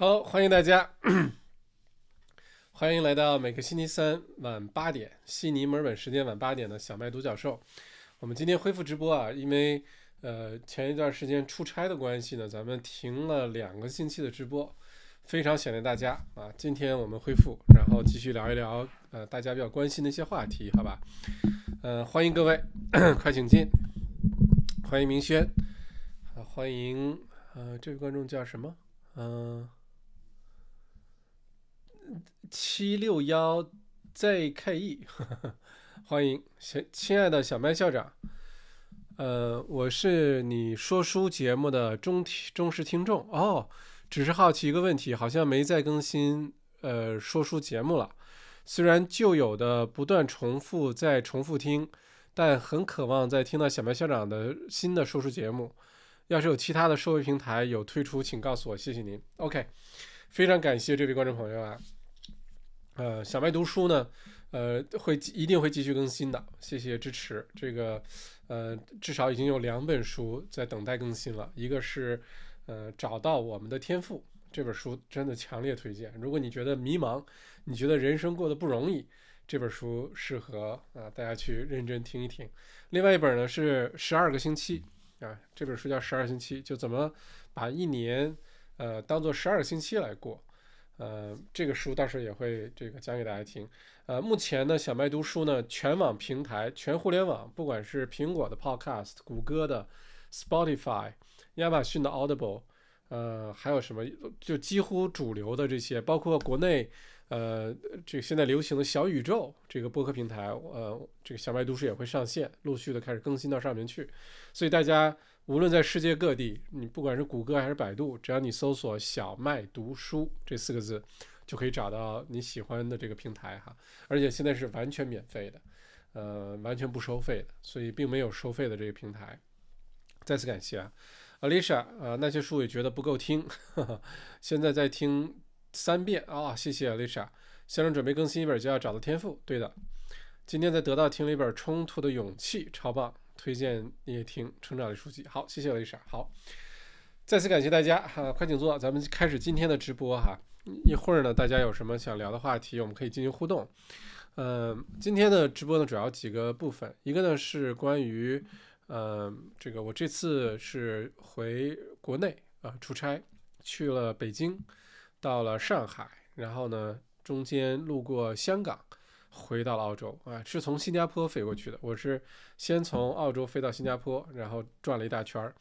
好，欢迎大家，欢迎来到每个星期三晚八点悉尼、墨尔本时间晚八点的小麦独角兽。我们今天恢复直播啊，因为呃前一段时间出差的关系呢，咱们停了两个星期的直播，非常想念大家啊。今天我们恢复，然后继续聊一聊呃大家比较关心的一些话题，好吧？呃，欢迎各位，快请进。欢迎明轩，啊，欢迎呃这位观众叫什么？嗯。七六幺 zke，欢迎亲亲爱的小麦校长，呃，我是你说书节目的忠忠实听众哦，只是好奇一个问题，好像没再更新呃说书节目了，虽然旧有的不断重复在重复听，但很渴望再听到小麦校长的新的说书节目。要是有其他的社会平台有推出，请告诉我，谢谢您。OK，非常感谢这位观众朋友啊。呃，小麦读书呢，呃，会一定会继续更新的。谢谢支持。这个，呃，至少已经有两本书在等待更新了。一个是，呃，找到我们的天赋这本书真的强烈推荐。如果你觉得迷茫，你觉得人生过得不容易，这本书适合啊大家去认真听一听。另外一本呢是《十二个星期》啊，这本书叫《十二星期》，就怎么把一年呃当做十二个星期来过。呃，这个书到时候也会这个讲给大家听。呃，目前呢，小麦读书呢，全网平台、全互联网，不管是苹果的 Podcast、谷歌的 Spotify、亚马逊的 Audible，呃，还有什么，就几乎主流的这些，包括国内。呃，这现在流行的小宇宙这个播客平台，呃，这个小麦读书也会上线，陆续的开始更新到上面去。所以大家无论在世界各地，你不管是谷歌还是百度，只要你搜索“小麦读书”这四个字，就可以找到你喜欢的这个平台哈。而且现在是完全免费的，呃，完全不收费的，所以并没有收费的这个平台。再次感谢啊 a l i c i a 啊，那些书也觉得不够听，现在在听。三遍啊，谢谢丽莎先生，准备更新一本叫《找到天赋》。对的，今天在得到听了一本《冲突的勇气》，超棒，推荐你也听成长类书籍。好，谢谢丽莎。好，再次感谢大家哈，快请坐，咱们开始今天的直播哈。一会儿呢，大家有什么想聊的话题，我们可以进行互动。嗯，今天的直播呢，主要几个部分，一个呢是关于嗯，这个我这次是回国内啊出差，去了北京。到了上海，然后呢，中间路过香港，回到了澳洲啊，是从新加坡飞过去的。我是先从澳洲飞到新加坡，然后转了一大圈儿。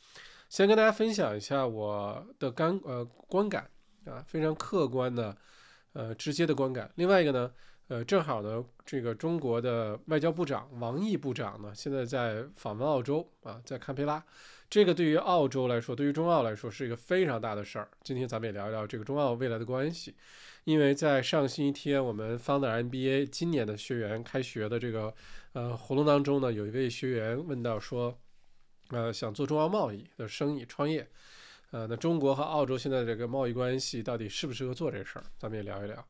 先跟大家分享一下我的感呃观感啊，非常客观的呃直接的观感。另外一个呢。呃，正好呢，这个中国的外交部长王毅部长呢，现在在访问澳洲啊，在堪培拉，这个对于澳洲来说，对于中澳来说是一个非常大的事儿。今天咱们也聊一聊这个中澳未来的关系，因为在上星期天我们方的 MBA 今年的学员开学的这个呃活动当中呢，有一位学员问到说，呃，想做中澳贸易的生意创业，呃，那中国和澳洲现在这个贸易关系到底适不适合做这事儿？咱们也聊一聊。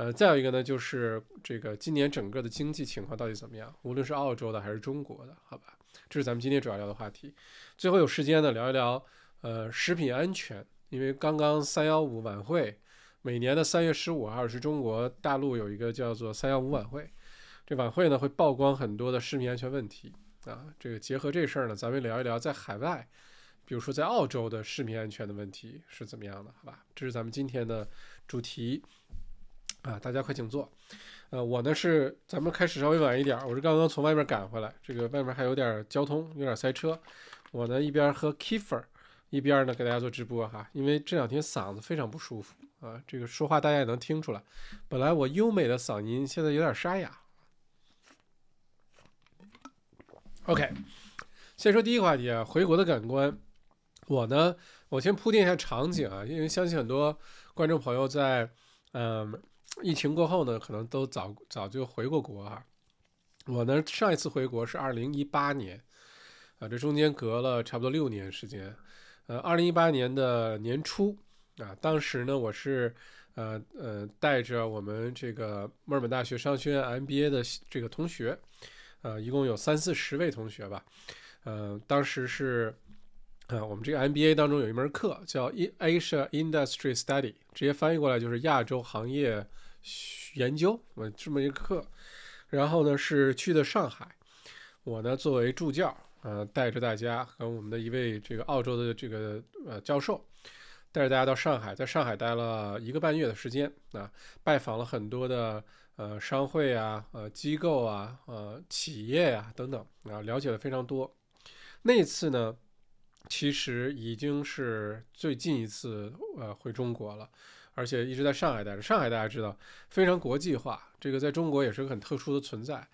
呃，再有一个呢，就是这个今年整个的经济情况到底怎么样？无论是澳洲的还是中国的，好吧，这是咱们今天主要聊的话题。最后有时间呢，聊一聊呃食品安全，因为刚刚三幺五晚会，每年的三月十五号是中国大陆有一个叫做三幺五晚会，这晚会呢会曝光很多的食品安全问题啊。这个结合这事儿呢，咱们聊一聊在海外，比如说在澳洲的食品安全的问题是怎么样的，好吧？这是咱们今天的主题。啊，大家快请坐，呃，我呢是咱们开始稍微晚一点，我是刚刚从外面赶回来，这个外面还有点交通，有点塞车，我呢一边喝 Kefir，一边呢给大家做直播哈，因为这两天嗓子非常不舒服啊，这个说话大家也能听出来，本来我优美的嗓音现在有点沙哑。OK，先说第一个话题啊，回国的感官，我呢，我先铺垫一下场景啊，因为相信很多观众朋友在，嗯。疫情过后呢，可能都早早就回过国哈。我呢，上一次回国是二零一八年，啊，这中间隔了差不多六年时间。呃，二零一八年的年初啊，当时呢，我是呃呃带着我们这个墨尔本大学商学院 MBA 的这个同学，呃，一共有三四十位同学吧。呃，当时是啊，我们这个 MBA 当中有一门课叫 Asia Industry Study，直接翻译过来就是亚洲行业。研究我这么一个课，然后呢是去的上海，我呢作为助教，呃，带着大家和我们的一位这个澳洲的这个呃教授，带着大家到上海，在上海待了一个半月的时间啊，拜访了很多的呃商会啊、呃机构啊、呃企业啊等等啊，了解了非常多。那次呢，其实已经是最近一次呃回中国了。而且一直在上海待着，上海大家知道非常国际化，这个在中国也是个很特殊的存在。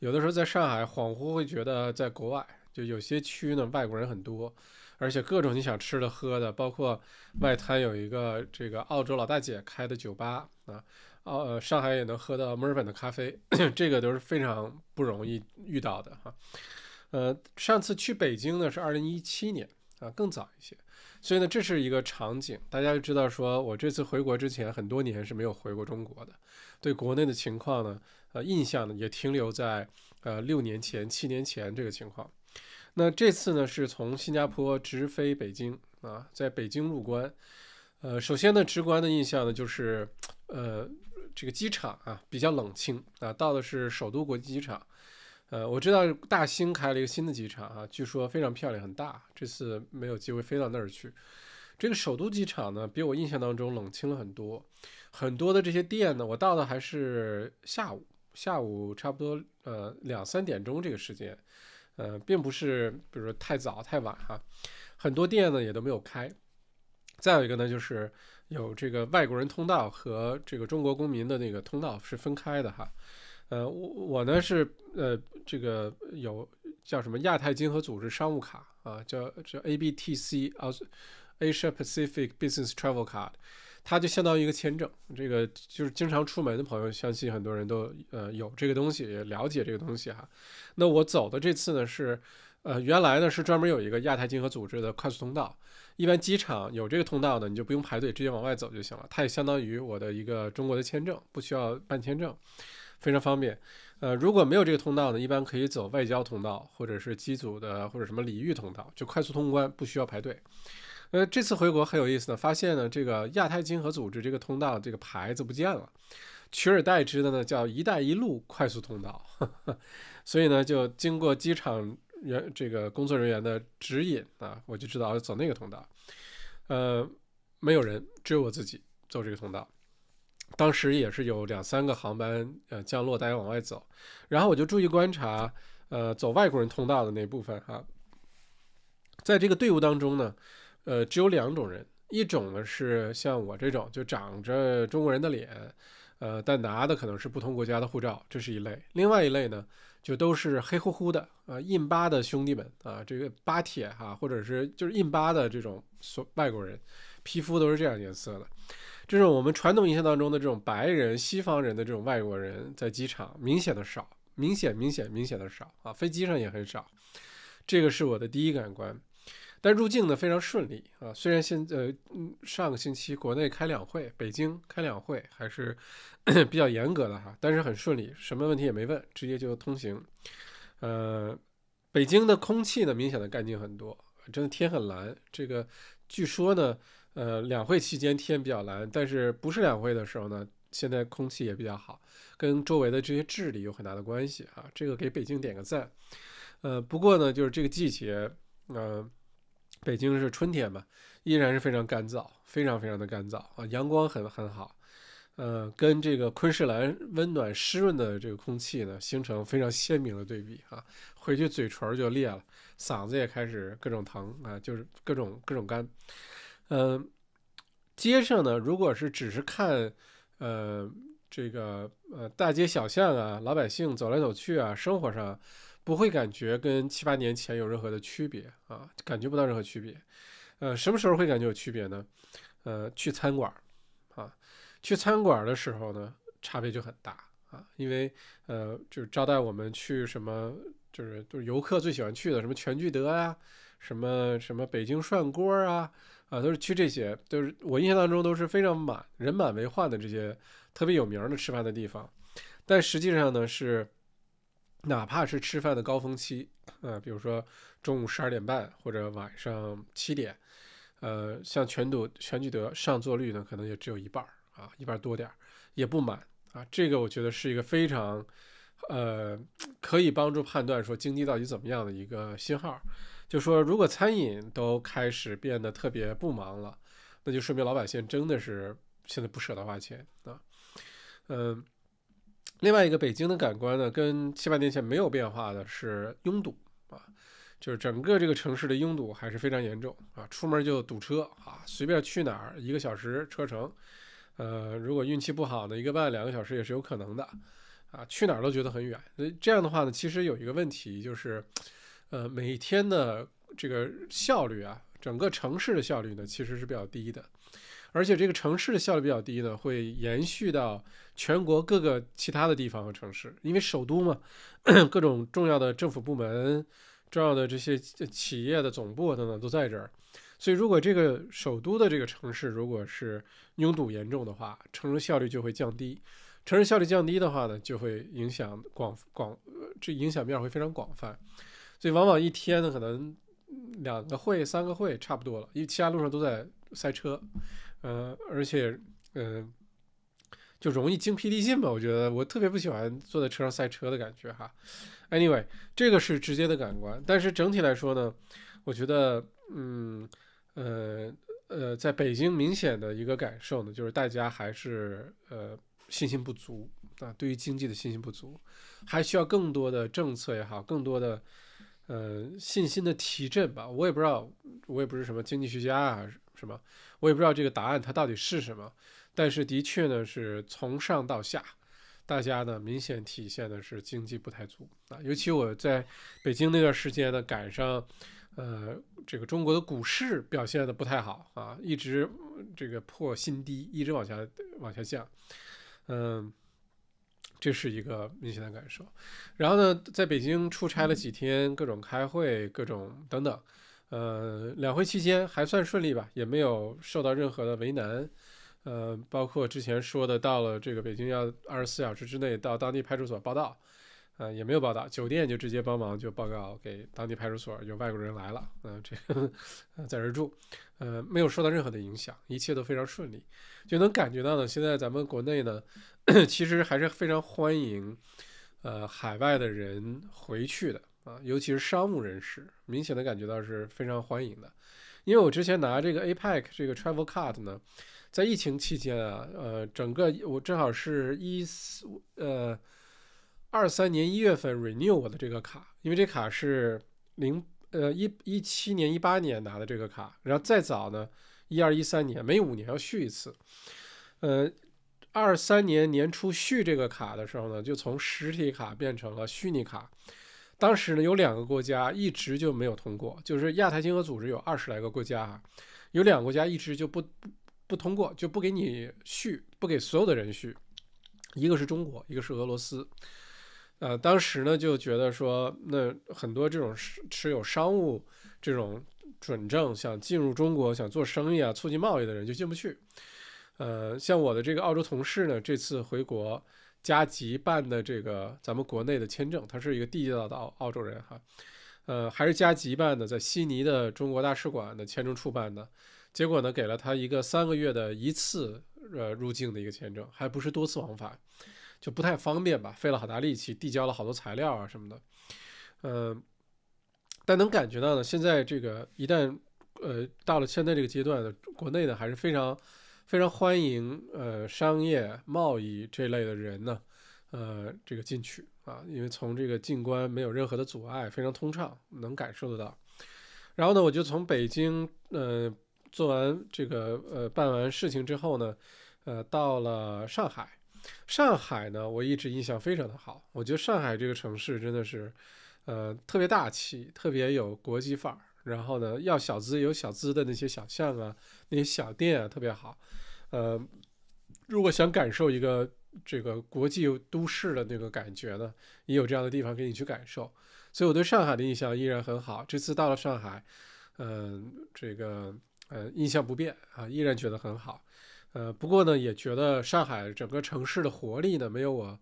有的时候在上海，恍惚会觉得在国外。就有些区呢，外国人很多，而且各种你想吃的喝的，包括外滩有一个这个澳洲老大姐开的酒吧啊，呃、上海也能喝到墨尔本的咖啡，这个都是非常不容易遇到的哈。呃，上次去北京呢是二零一七年。啊，更早一些，所以呢，这是一个场景，大家就知道说，我这次回国之前很多年是没有回过中国的，对国内的情况呢，呃，印象呢也停留在呃六年前、七年前这个情况。那这次呢是从新加坡直飞北京啊，在北京入关，呃，首先呢直观的印象呢就是，呃，这个机场啊比较冷清啊，到的是首都国际机场。呃，我知道大兴开了一个新的机场啊，据说非常漂亮，很大。这次没有机会飞到那儿去。这个首都机场呢，比我印象当中冷清了很多，很多的这些店呢，我到的还是下午，下午差不多呃两三点钟这个时间，呃，并不是比如说太早太晚哈，很多店呢也都没有开。再有一个呢，就是有这个外国人通道和这个中国公民的那个通道是分开的哈。呃，我我呢是呃，这个有叫什么亚太经合组织商务卡啊，叫叫 ABTC 啊，Asia Pacific Business Travel Card，它就相当于一个签证。这个就是经常出门的朋友，相信很多人都呃有这个东西，也了解这个东西哈。那我走的这次呢是呃，原来呢是专门有一个亚太经合组织的快速通道，一般机场有这个通道呢，你就不用排队，直接往外走就行了。它也相当于我的一个中国的签证，不需要办签证。非常方便，呃，如果没有这个通道呢，一般可以走外交通道，或者是机组的，或者什么礼遇通道，就快速通关，不需要排队。呃，这次回国很有意思呢，发现呢这个亚太经合组织这个通道这个牌子不见了，取而代之的呢叫“一带一路快速通道”，所以呢就经过机场人这个工作人员的指引啊，我就知道要走那个通道，呃，没有人，只有我自己走这个通道。当时也是有两三个航班，呃，降落，大家往外走，然后我就注意观察，呃，走外国人通道的那部分哈，在这个队伍当中呢，呃，只有两种人，一种呢是像我这种，就长着中国人的脸，呃，但拿的可能是不同国家的护照，这是一类；另外一类呢，就都是黑乎乎的，呃，印巴的兄弟们啊，这个巴铁哈，或者是就是印巴的这种所外国人，皮肤都是这样颜色的。这种我们传统印象当中的这种白人、西方人的这种外国人，在机场明显的少，明显、明显、明显的少啊，飞机上也很少。这个是我的第一感官。但入境呢非常顺利啊，虽然现呃上个星期国内开两会，北京开两会还是 比较严格的哈，但是很顺利，什么问题也没问，直接就通行。呃，北京的空气呢明显的干净很多，真的天很蓝。这个据说呢。呃，两会期间天比较蓝，但是不是两会的时候呢？现在空气也比较好，跟周围的这些治理有很大的关系啊。这个给北京点个赞。呃，不过呢，就是这个季节，嗯，北京是春天嘛，依然是非常干燥，非常非常的干燥啊。阳光很很好，呃，跟这个昆士兰温暖湿润的这个空气呢，形成非常鲜明的对比啊！回去嘴唇就裂了，嗓子也开始各种疼啊，就是各种各种干。嗯，街上呢，如果是只是看，呃，这个呃，大街小巷啊，老百姓走来走去啊，生活上不会感觉跟七八年前有任何的区别啊，感觉不到任何区别。呃，什么时候会感觉有区别呢？呃，去餐馆啊，去餐馆的时候呢，差别就很大啊，因为呃，就是招待我们去什么，就是就是游客最喜欢去的，什么全聚德啊，什么什么北京涮锅啊。啊，都是去这些，都是我印象当中都是非常满、人满为患的这些特别有名的吃饭的地方，但实际上呢是，哪怕是吃饭的高峰期，啊，比如说中午十二点半或者晚上七点，呃，像全赌全聚德上座率呢可能也只有一半儿啊，一半多点儿，也不满啊，这个我觉得是一个非常，呃，可以帮助判断说经济到底怎么样的一个信号。就说如果餐饮都开始变得特别不忙了，那就说明老百姓真的是现在不舍得花钱啊。嗯，另外一个北京的感官呢，跟七八年前没有变化的是拥堵啊，就是整个这个城市的拥堵还是非常严重啊，出门就堵车啊，随便去哪儿一个小时车程，呃，如果运气不好呢，一个半两个小时也是有可能的啊，去哪儿都觉得很远。那这样的话呢，其实有一个问题就是。呃，每天的这个效率啊，整个城市的效率呢，其实是比较低的。而且这个城市的效率比较低呢，会延续到全国各个其他的地方和城市。因为首都嘛，各种重要的政府部门、重要的这些企业的总部等等都在这儿。所以，如果这个首都的这个城市如果是拥堵严重的话，城市效率就会降低。城市效率降低的话呢，就会影响广广，这影响面会非常广泛。所以往往一天呢，可能两个会、三个会差不多了，因为其他路上都在塞车，呃，而且，嗯，就容易精疲力尽吧。我觉得我特别不喜欢坐在车上塞车的感觉哈。Anyway，这个是直接的感官，但是整体来说呢，我觉得，嗯，呃，呃，在北京明显的一个感受呢，就是大家还是呃信心不足啊，对于经济的信心不足，还需要更多的政策也好，更多的。呃，信心的提振吧，我也不知道，我也不是什么经济学家啊，什么，我也不知道这个答案它到底是什么。但是的确呢，是从上到下，大家呢明显体现的是经济不太足啊。尤其我在北京那段时间呢，赶上，呃，这个中国的股市表现的不太好啊，一直这个破新低，一直往下往下降，嗯。这是一个明显的感受，然后呢，在北京出差了几天，各种开会，各种等等，呃，两会期间还算顺利吧，也没有受到任何的为难，呃，包括之前说的到了这个北京要二十四小时之内到当地派出所报到。呃，也没有报道，酒店就直接帮忙就报告给当地派出所，有外国人来了，嗯，这个在这住，呃，没有受到任何的影响，一切都非常顺利，就能感觉到呢，现在咱们国内呢，其实还是非常欢迎，呃，海外的人回去的啊，尤其是商务人士，明显的感觉到是非常欢迎的，因为我之前拿这个 APEC 这个 Travel Card 呢，在疫情期间啊，呃，整个我正好是一四呃。二三年一月份 renew 我的这个卡，因为这卡是零呃一一七年一八年拿的这个卡，然后再早呢一二一三年每五年要续一次，呃二三年年初续这个卡的时候呢，就从实体卡变成了虚拟卡。当时呢有两个国家一直就没有通过，就是亚太经合组织有二十来个国家啊，有两个国家一直就不不不通过，就不给你续，不给所有的人续，一个是中国，一个是俄罗斯。呃，当时呢就觉得说，那很多这种持持有商务这种准证想进入中国想做生意啊，促进贸易的人就进不去。呃，像我的这个澳洲同事呢，这次回国加急办的这个咱们国内的签证，他是一个地道的澳澳洲人哈，呃，还是加急办的，在悉尼的中国大使馆的签证处办的，结果呢给了他一个三个月的一次呃入境的一个签证，还不是多次往返。就不太方便吧，费了好大力气，递交了好多材料啊什么的，嗯，但能感觉到呢，现在这个一旦呃到了现在这个阶段呢，国内呢，还是非常非常欢迎呃商业贸易这类的人呢，呃这个进去啊，因为从这个进关没有任何的阻碍，非常通畅，能感受得到。然后呢，我就从北京呃做完这个呃办完事情之后呢，呃到了上海。上海呢，我一直印象非常的好。我觉得上海这个城市真的是，呃，特别大气，特别有国际范儿。然后呢，要小资有小资的那些小巷啊，那些小店啊，特别好。呃，如果想感受一个这个国际都市的那个感觉呢，也有这样的地方给你去感受。所以我对上海的印象依然很好。这次到了上海，嗯，这个呃，印象不变啊，依然觉得很好。呃，不过呢，也觉得上海整个城市的活力呢，没有我，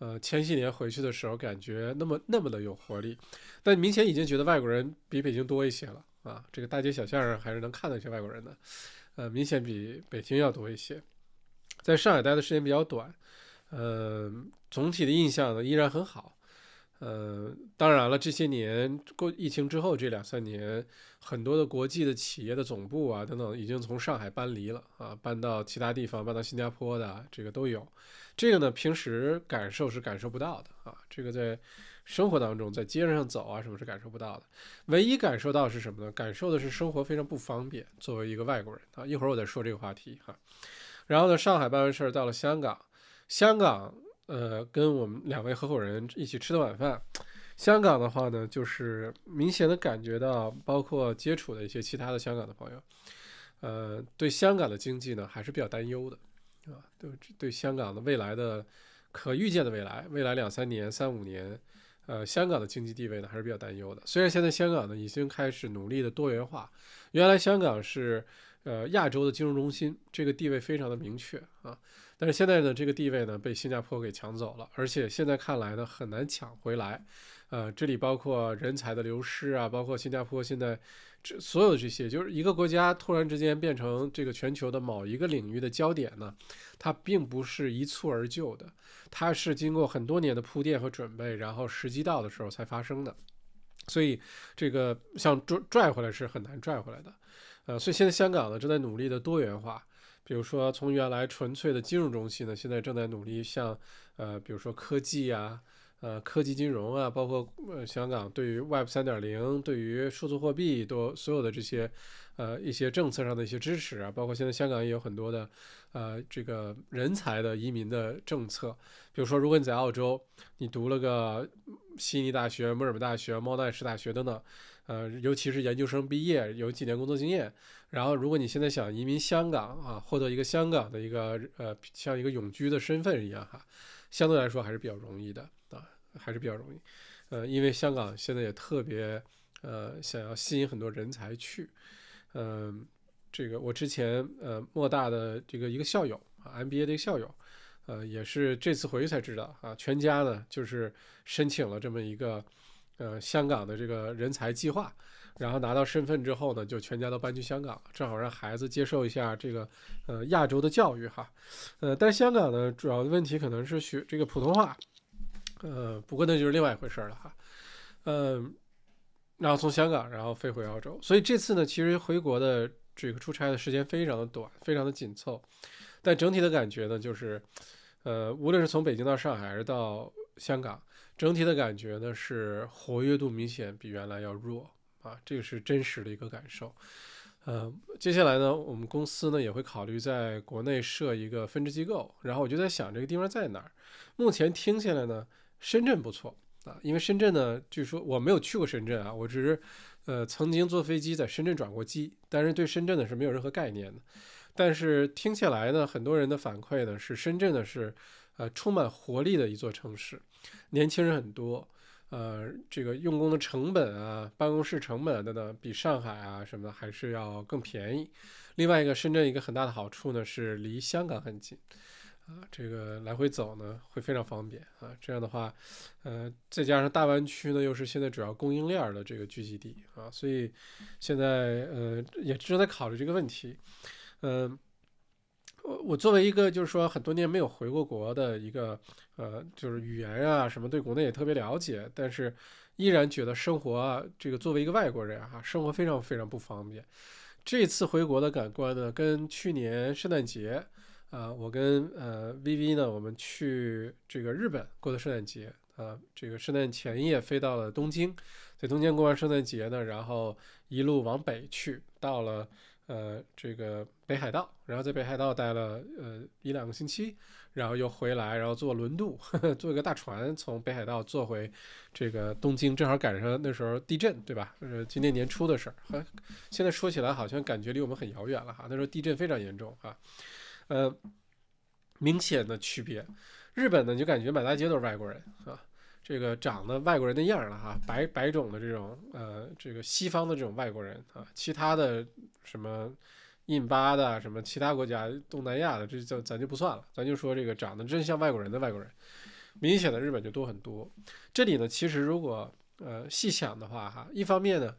呃，前些年回去的时候感觉那么那么的有活力。但明显已经觉得外国人比北京多一些了啊，这个大街小巷上还是能看到一些外国人的，呃，明显比北京要多一些。在上海待的时间比较短，呃，总体的印象呢依然很好。嗯，当然了，这些年过疫情之后这两三年，很多的国际的企业的总部啊等等，已经从上海搬离了啊，搬到其他地方，搬到新加坡的这个都有。这个呢，平时感受是感受不到的啊，这个在生活当中，在街上走啊，什么是感受不到的？唯一感受到是什么呢？感受的是生活非常不方便。作为一个外国人啊，一会儿我再说这个话题哈。然后呢，上海办完事儿到了香港，香港。呃，跟我们两位合伙人一起吃的晚饭，香港的话呢，就是明显的感觉到，包括接触的一些其他的香港的朋友，呃，对香港的经济呢还是比较担忧的，啊，对对香港的未来的可预见的未来，未来两三年、三五年，呃，香港的经济地位呢还是比较担忧的。虽然现在香港呢已经开始努力的多元化，原来香港是呃亚洲的金融中心，这个地位非常的明确啊。但是现在呢，这个地位呢被新加坡给抢走了，而且现在看来呢很难抢回来。呃，这里包括人才的流失啊，包括新加坡现在这所有的这些，就是一个国家突然之间变成这个全球的某一个领域的焦点呢，它并不是一蹴而就的，它是经过很多年的铺垫和准备，然后时机到的时候才发生的。所以这个想拽拽回来是很难拽回来的。呃，所以现在香港呢正在努力的多元化。比如说，从原来纯粹的金融中心呢，现在正在努力向，呃，比如说科技啊，呃，科技金融啊，包括呃香港对于 Web 三点零、对于数字货币都所有的这些，呃，一些政策上的一些支持啊，包括现在香港也有很多的，呃，这个人才的移民的政策。比如说，如果你在澳洲，你读了个悉尼大学、墨尔本大学、猫奈士大学等等。呃，尤其是研究生毕业有几年工作经验，然后如果你现在想移民香港啊，获得一个香港的一个呃，像一个永居的身份一样哈，相对来说还是比较容易的啊，还是比较容易。呃，因为香港现在也特别呃，想要吸引很多人才去。嗯，这个我之前呃，莫大的这个一个校友啊，MBA 的一个校友，呃，也是这次回去才知道啊，全家呢就是申请了这么一个。呃，香港的这个人才计划，然后拿到身份之后呢，就全家都搬去香港，正好让孩子接受一下这个呃亚洲的教育哈。呃，但是香港呢，主要的问题可能是学这个普通话，呃，不过那就是另外一回事了哈。嗯，然后从香港，然后飞回澳洲，所以这次呢，其实回国的这个出差的时间非常的短，非常的紧凑，但整体的感觉呢，就是呃，无论是从北京到上海，还是到香港。整体的感觉呢是活跃度明显比原来要弱啊，这个是真实的一个感受。呃，接下来呢，我们公司呢也会考虑在国内设一个分支机构。然后我就在想，这个地方在哪儿？目前听下来呢，深圳不错啊，因为深圳呢，据说我没有去过深圳啊，我只是呃曾经坐飞机在深圳转过机，但是对深圳呢是没有任何概念的。但是听下来呢，很多人的反馈呢是深圳呢是。呃，充满活力的一座城市，年轻人很多，呃，这个用工的成本啊，办公室成本等等，比上海啊什么的还是要更便宜。另外一个，深圳一个很大的好处呢是离香港很近，啊，这个来回走呢会非常方便啊。这样的话，呃，再加上大湾区呢又是现在主要供应链的这个聚集地啊，所以现在呃也正在考虑这个问题，嗯。我我作为一个就是说很多年没有回过国的一个呃就是语言啊什么对国内也特别了解，但是依然觉得生活啊，这个作为一个外国人啊，生活非常非常不方便。这次回国的感官呢，跟去年圣诞节啊，我跟呃 V V 呢，我们去这个日本过的圣诞节啊，这个圣诞前夜飞到了东京，在东京过完圣诞节呢，然后一路往北去到了。呃，这个北海道，然后在北海道待了呃一两个星期，然后又回来，然后坐轮渡，呵呵坐一个大船从北海道坐回这个东京，正好赶上那时候地震，对吧？是今年年初的事儿，现在说起来好像感觉离我们很遥远了哈。那时候地震非常严重啊，呃，明显的区别，日本呢就感觉满大街都是外国人啊。这个长得外国人的样了哈，白白种的这种，呃，这个西方的这种外国人啊，其他的什么印巴的，什么其他国家东南亚的，这这咱就不算了，咱就说这个长得真像外国人的外国人，明显的日本就多很多。这里呢，其实如果呃细想的话哈，一方面呢，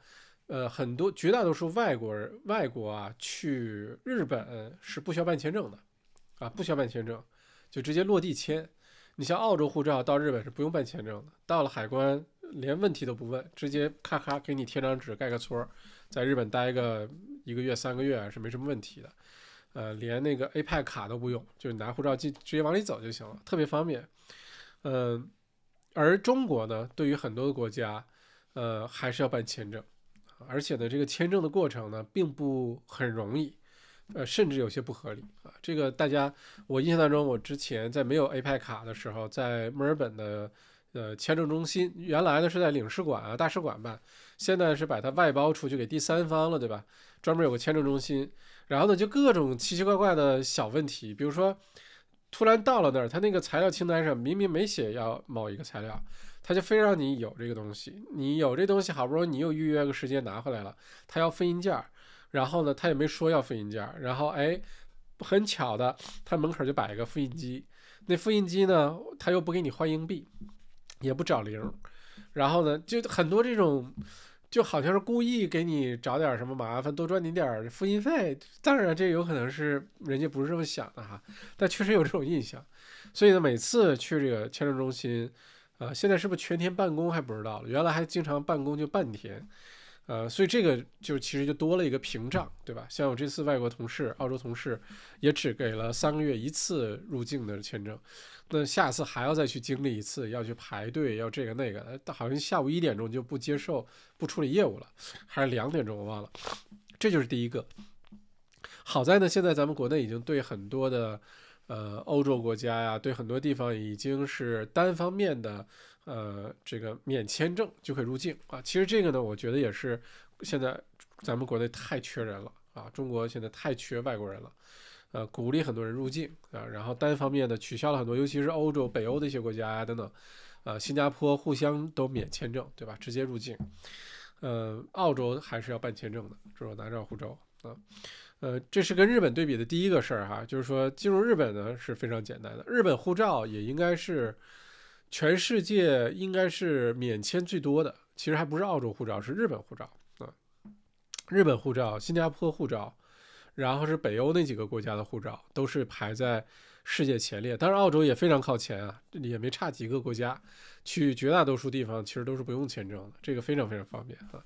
呃，很多绝大多数外国人外国啊去日本是不需要办签证的，啊，不需要办签证，就直接落地签。你像澳洲护照到日本是不用办签证的，到了海关连问题都不问，直接咔咔给你贴张纸盖个戳，在日本待个一个月三个月是没什么问题的，呃，连那个 a p 卡都不用，就拿护照进，直接往里走就行了，特别方便。嗯，而中国呢，对于很多的国家，呃，还是要办签证，而且呢，这个签证的过程呢，并不很容易，呃，甚至有些不合理。这个大家，我印象当中，我之前在没有 APEC 卡的时候，在墨尔本的呃签证中心，原来呢是在领事馆啊、大使馆办，现在是把它外包出去给第三方了，对吧？专门有个签证中心，然后呢就各种奇奇怪怪的小问题，比如说突然到了那儿，他那个材料清单上明明没写要某一个材料，他就非让你有这个东西，你有这东西，好不容易你又预约个时间拿回来了，他要复印件儿，然后呢他也没说要复印件儿，然后哎。很巧的，他门口就摆一个复印机，那复印机呢，他又不给你换硬币，也不找零，然后呢，就很多这种，就好像是故意给你找点什么麻烦，多赚你点儿复印费。当然，这有可能是人家不是这么想的哈，但确实有这种印象。所以呢，每次去这个签证中心，呃，现在是不是全天办公还不知道了？原来还经常办公就半天。呃，所以这个就其实就多了一个屏障，对吧？像我这次外国同事、澳洲同事，也只给了三个月一次入境的签证，那下次还要再去经历一次，要去排队，要这个那个，好像下午一点钟就不接受、不处理业务了，还是两点钟，我忘了。这就是第一个。好在呢，现在咱们国内已经对很多的呃欧洲国家呀，对很多地方已经是单方面的。呃，这个免签证就可以入境啊。其实这个呢，我觉得也是现在咱们国内太缺人了啊，中国现在太缺外国人了。呃，鼓励很多人入境啊，然后单方面的取消了很多，尤其是欧洲、北欧的一些国家呀等等。呃，新加坡互相都免签证，对吧？直接入境。呃，澳洲还是要办签证的，这是拿照护照啊。呃，这是跟日本对比的第一个事儿哈，就是说进入日本呢是非常简单的，日本护照也应该是。全世界应该是免签最多的，其实还不是澳洲护照，是日本护照啊，日本护照、新加坡护照，然后是北欧那几个国家的护照，都是排在世界前列。当然，澳洲也非常靠前啊，也没差几个国家。去绝大多数地方其实都是不用签证的，这个非常非常方便啊。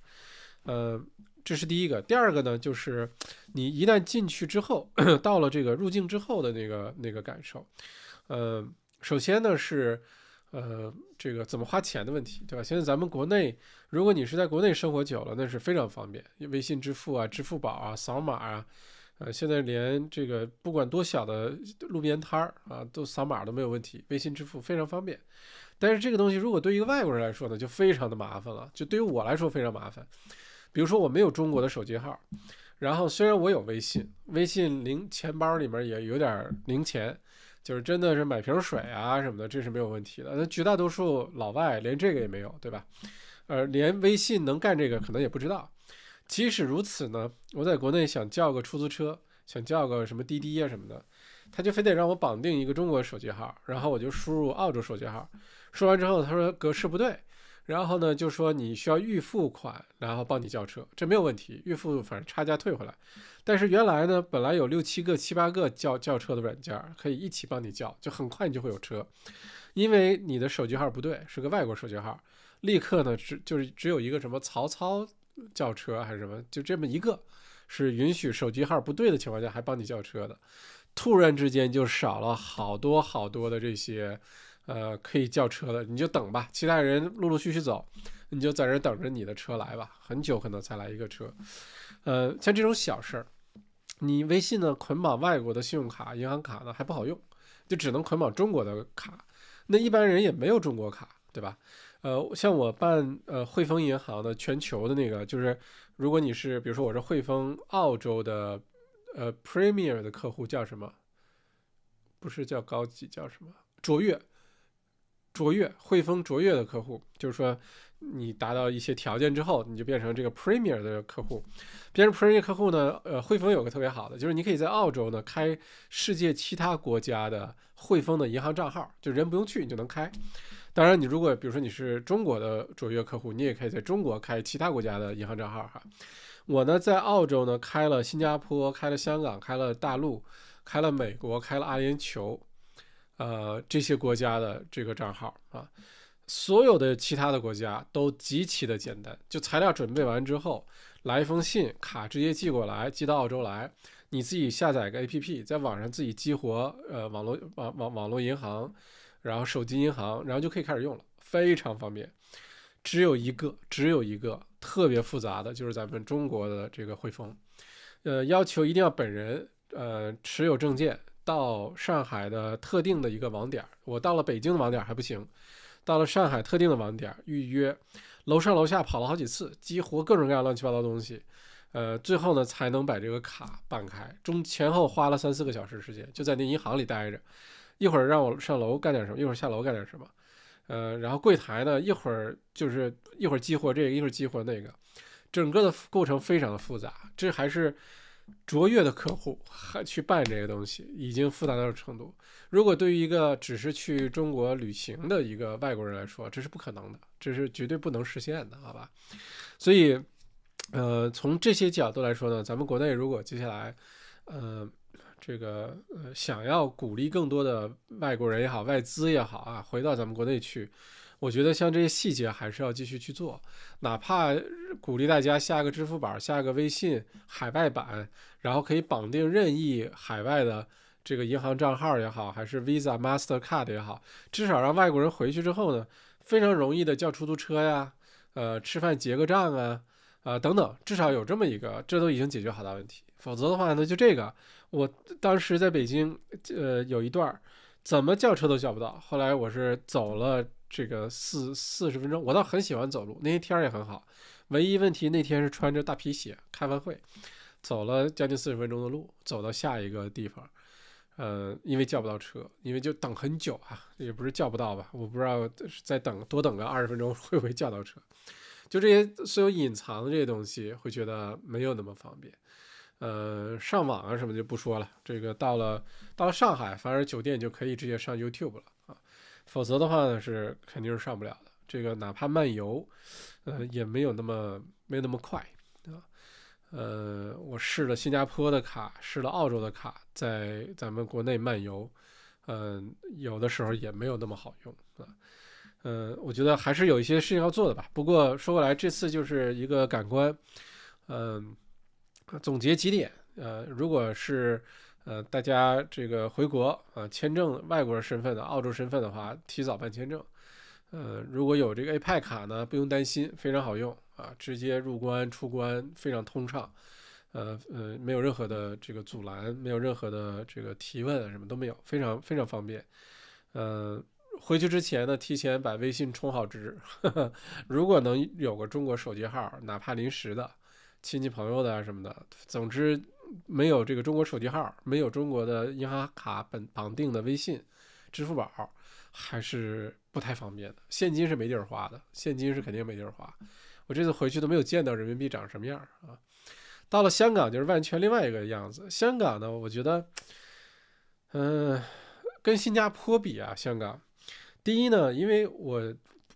呃，这是第一个。第二个呢，就是你一旦进去之后，到了这个入境之后的那个那个感受，呃，首先呢是。呃，这个怎么花钱的问题，对吧？现在咱们国内，如果你是在国内生活久了，那是非常方便，微信支付啊、支付宝啊、扫码啊，呃，现在连这个不管多小的路边摊儿啊，都扫码都没有问题，微信支付非常方便。但是这个东西，如果对一个外国人来说呢，就非常的麻烦了。就对于我来说非常麻烦，比如说我没有中国的手机号，然后虽然我有微信，微信零钱包里面也有点零钱。就是真的是买瓶水啊什么的，这是没有问题的。那绝大多数老外连这个也没有，对吧？呃，连微信能干这个可能也不知道。即使如此呢，我在国内想叫个出租车，想叫个什么滴滴啊什么的，他就非得让我绑定一个中国手机号，然后我就输入澳洲手机号，说完之后他说格式不对。然后呢，就说你需要预付款，然后帮你叫车，这没有问题，预付反正差价退回来。但是原来呢，本来有六七个、七八个叫叫车的软件可以一起帮你叫，就很快你就会有车，因为你的手机号不对，是个外国手机号，立刻呢只就是只有一个什么曹操叫车还是什么，就这么一个，是允许手机号不对的情况下还帮你叫车的，突然之间就少了好多好多的这些。呃，可以叫车的，你就等吧。其他人陆陆续续走，你就在这等着你的车来吧。很久可能才来一个车。呃，像这种小事儿，你微信呢捆绑外国的信用卡、银行卡呢还不好用，就只能捆绑中国的卡。那一般人也没有中国卡，对吧？呃，像我办呃汇丰银行的全球的那个，就是如果你是比如说我是汇丰澳洲的呃 Premier 的客户，叫什么？不是叫高级，叫什么卓越？卓越汇丰卓越的客户，就是说你达到一些条件之后，你就变成这个 Premier 的客户。变成 Premier 客户呢，呃，汇丰有个特别好的，就是你可以在澳洲呢开世界其他国家的汇丰的银行账号，就人不用去，你就能开。当然，你如果比如说你是中国的卓越客户，你也可以在中国开其他国家的银行账号哈。我呢在澳洲呢开了新加坡，开了香港，开了大陆，开了美国，开了阿联酋。呃，这些国家的这个账号啊，所有的其他的国家都极其的简单，就材料准备完之后，来一封信卡直接寄过来，寄到澳洲来，你自己下载个 APP，在网上自己激活，呃，网络网网网络银行，然后手机银行，然后就可以开始用了，非常方便。只有一个，只有一个特别复杂的，就是咱们中国的这个汇丰，呃，要求一定要本人，呃，持有证件。到上海的特定的一个网点，我到了北京的网点还不行，到了上海特定的网点预约，楼上楼下跑了好几次，激活各种各样乱七八糟东西，呃，最后呢才能把这个卡办开，中前后花了三四个小时时间，就在那银行里待着，一会儿让我上楼干点什么，一会儿下楼干点什么，呃，然后柜台呢一会儿就是一会儿激活这个，一会儿激活那个，整个的过程非常的复杂，这还是。卓越的客户还去办这些东西，已经复杂到程度。如果对于一个只是去中国旅行的一个外国人来说，这是不可能的，这是绝对不能实现的，好吧？所以，呃，从这些角度来说呢，咱们国内如果接下来，呃。这个呃，想要鼓励更多的外国人也好，外资也好啊，回到咱们国内去，我觉得像这些细节还是要继续去做，哪怕鼓励大家下个支付宝，下个微信海外版，然后可以绑定任意海外的这个银行账号也好，还是 Visa Master Card 也好，至少让外国人回去之后呢，非常容易的叫出租车呀，呃，吃饭结个账啊，啊等等，至少有这么一个，这都已经解决好大问题，否则的话呢，就这个。我当时在北京，呃，有一段儿，怎么叫车都叫不到。后来我是走了这个四四十分钟，我倒很喜欢走路，那天儿也很好。唯一问题那天是穿着大皮鞋，开完会走了将近四十分钟的路，走到下一个地方，呃，因为叫不到车，因为就等很久啊，也不是叫不到吧，我不知道再等多等个二十分钟会不会叫到车。就这些所有隐藏的这些东西，会觉得没有那么方便。呃，上网啊什么就不说了，这个到了到上海，反正酒店就可以直接上 YouTube 了啊，否则的话呢是肯定是上不了的。这个哪怕漫游，呃，也没有那么没那么快啊。呃，我试了新加坡的卡，试了澳洲的卡，在咱们国内漫游，嗯，有的时候也没有那么好用啊。嗯，我觉得还是有一些事情要做的吧。不过说过来，这次就是一个感官，嗯。总结几点，呃，如果是呃大家这个回国啊，签证外国人身份的澳洲身份的话，提早办签证。呃，如果有这个 APEC 卡呢，不用担心，非常好用啊，直接入关出关非常通畅。呃呃，没有任何的这个阻拦，没有任何的这个提问，什么都没有，非常非常方便。呃，回去之前呢，提前把微信充好值，如果能有个中国手机号，哪怕临时的。亲戚朋友的什么的，总之没有这个中国手机号，没有中国的银行卡本绑定的微信、支付宝，还是不太方便的。现金是没地儿花的，现金是肯定没地儿花。我这次回去都没有见到人民币长什么样啊！到了香港就是完全另外一个样子。香港呢，我觉得，嗯，跟新加坡比啊，香港第一呢，因为我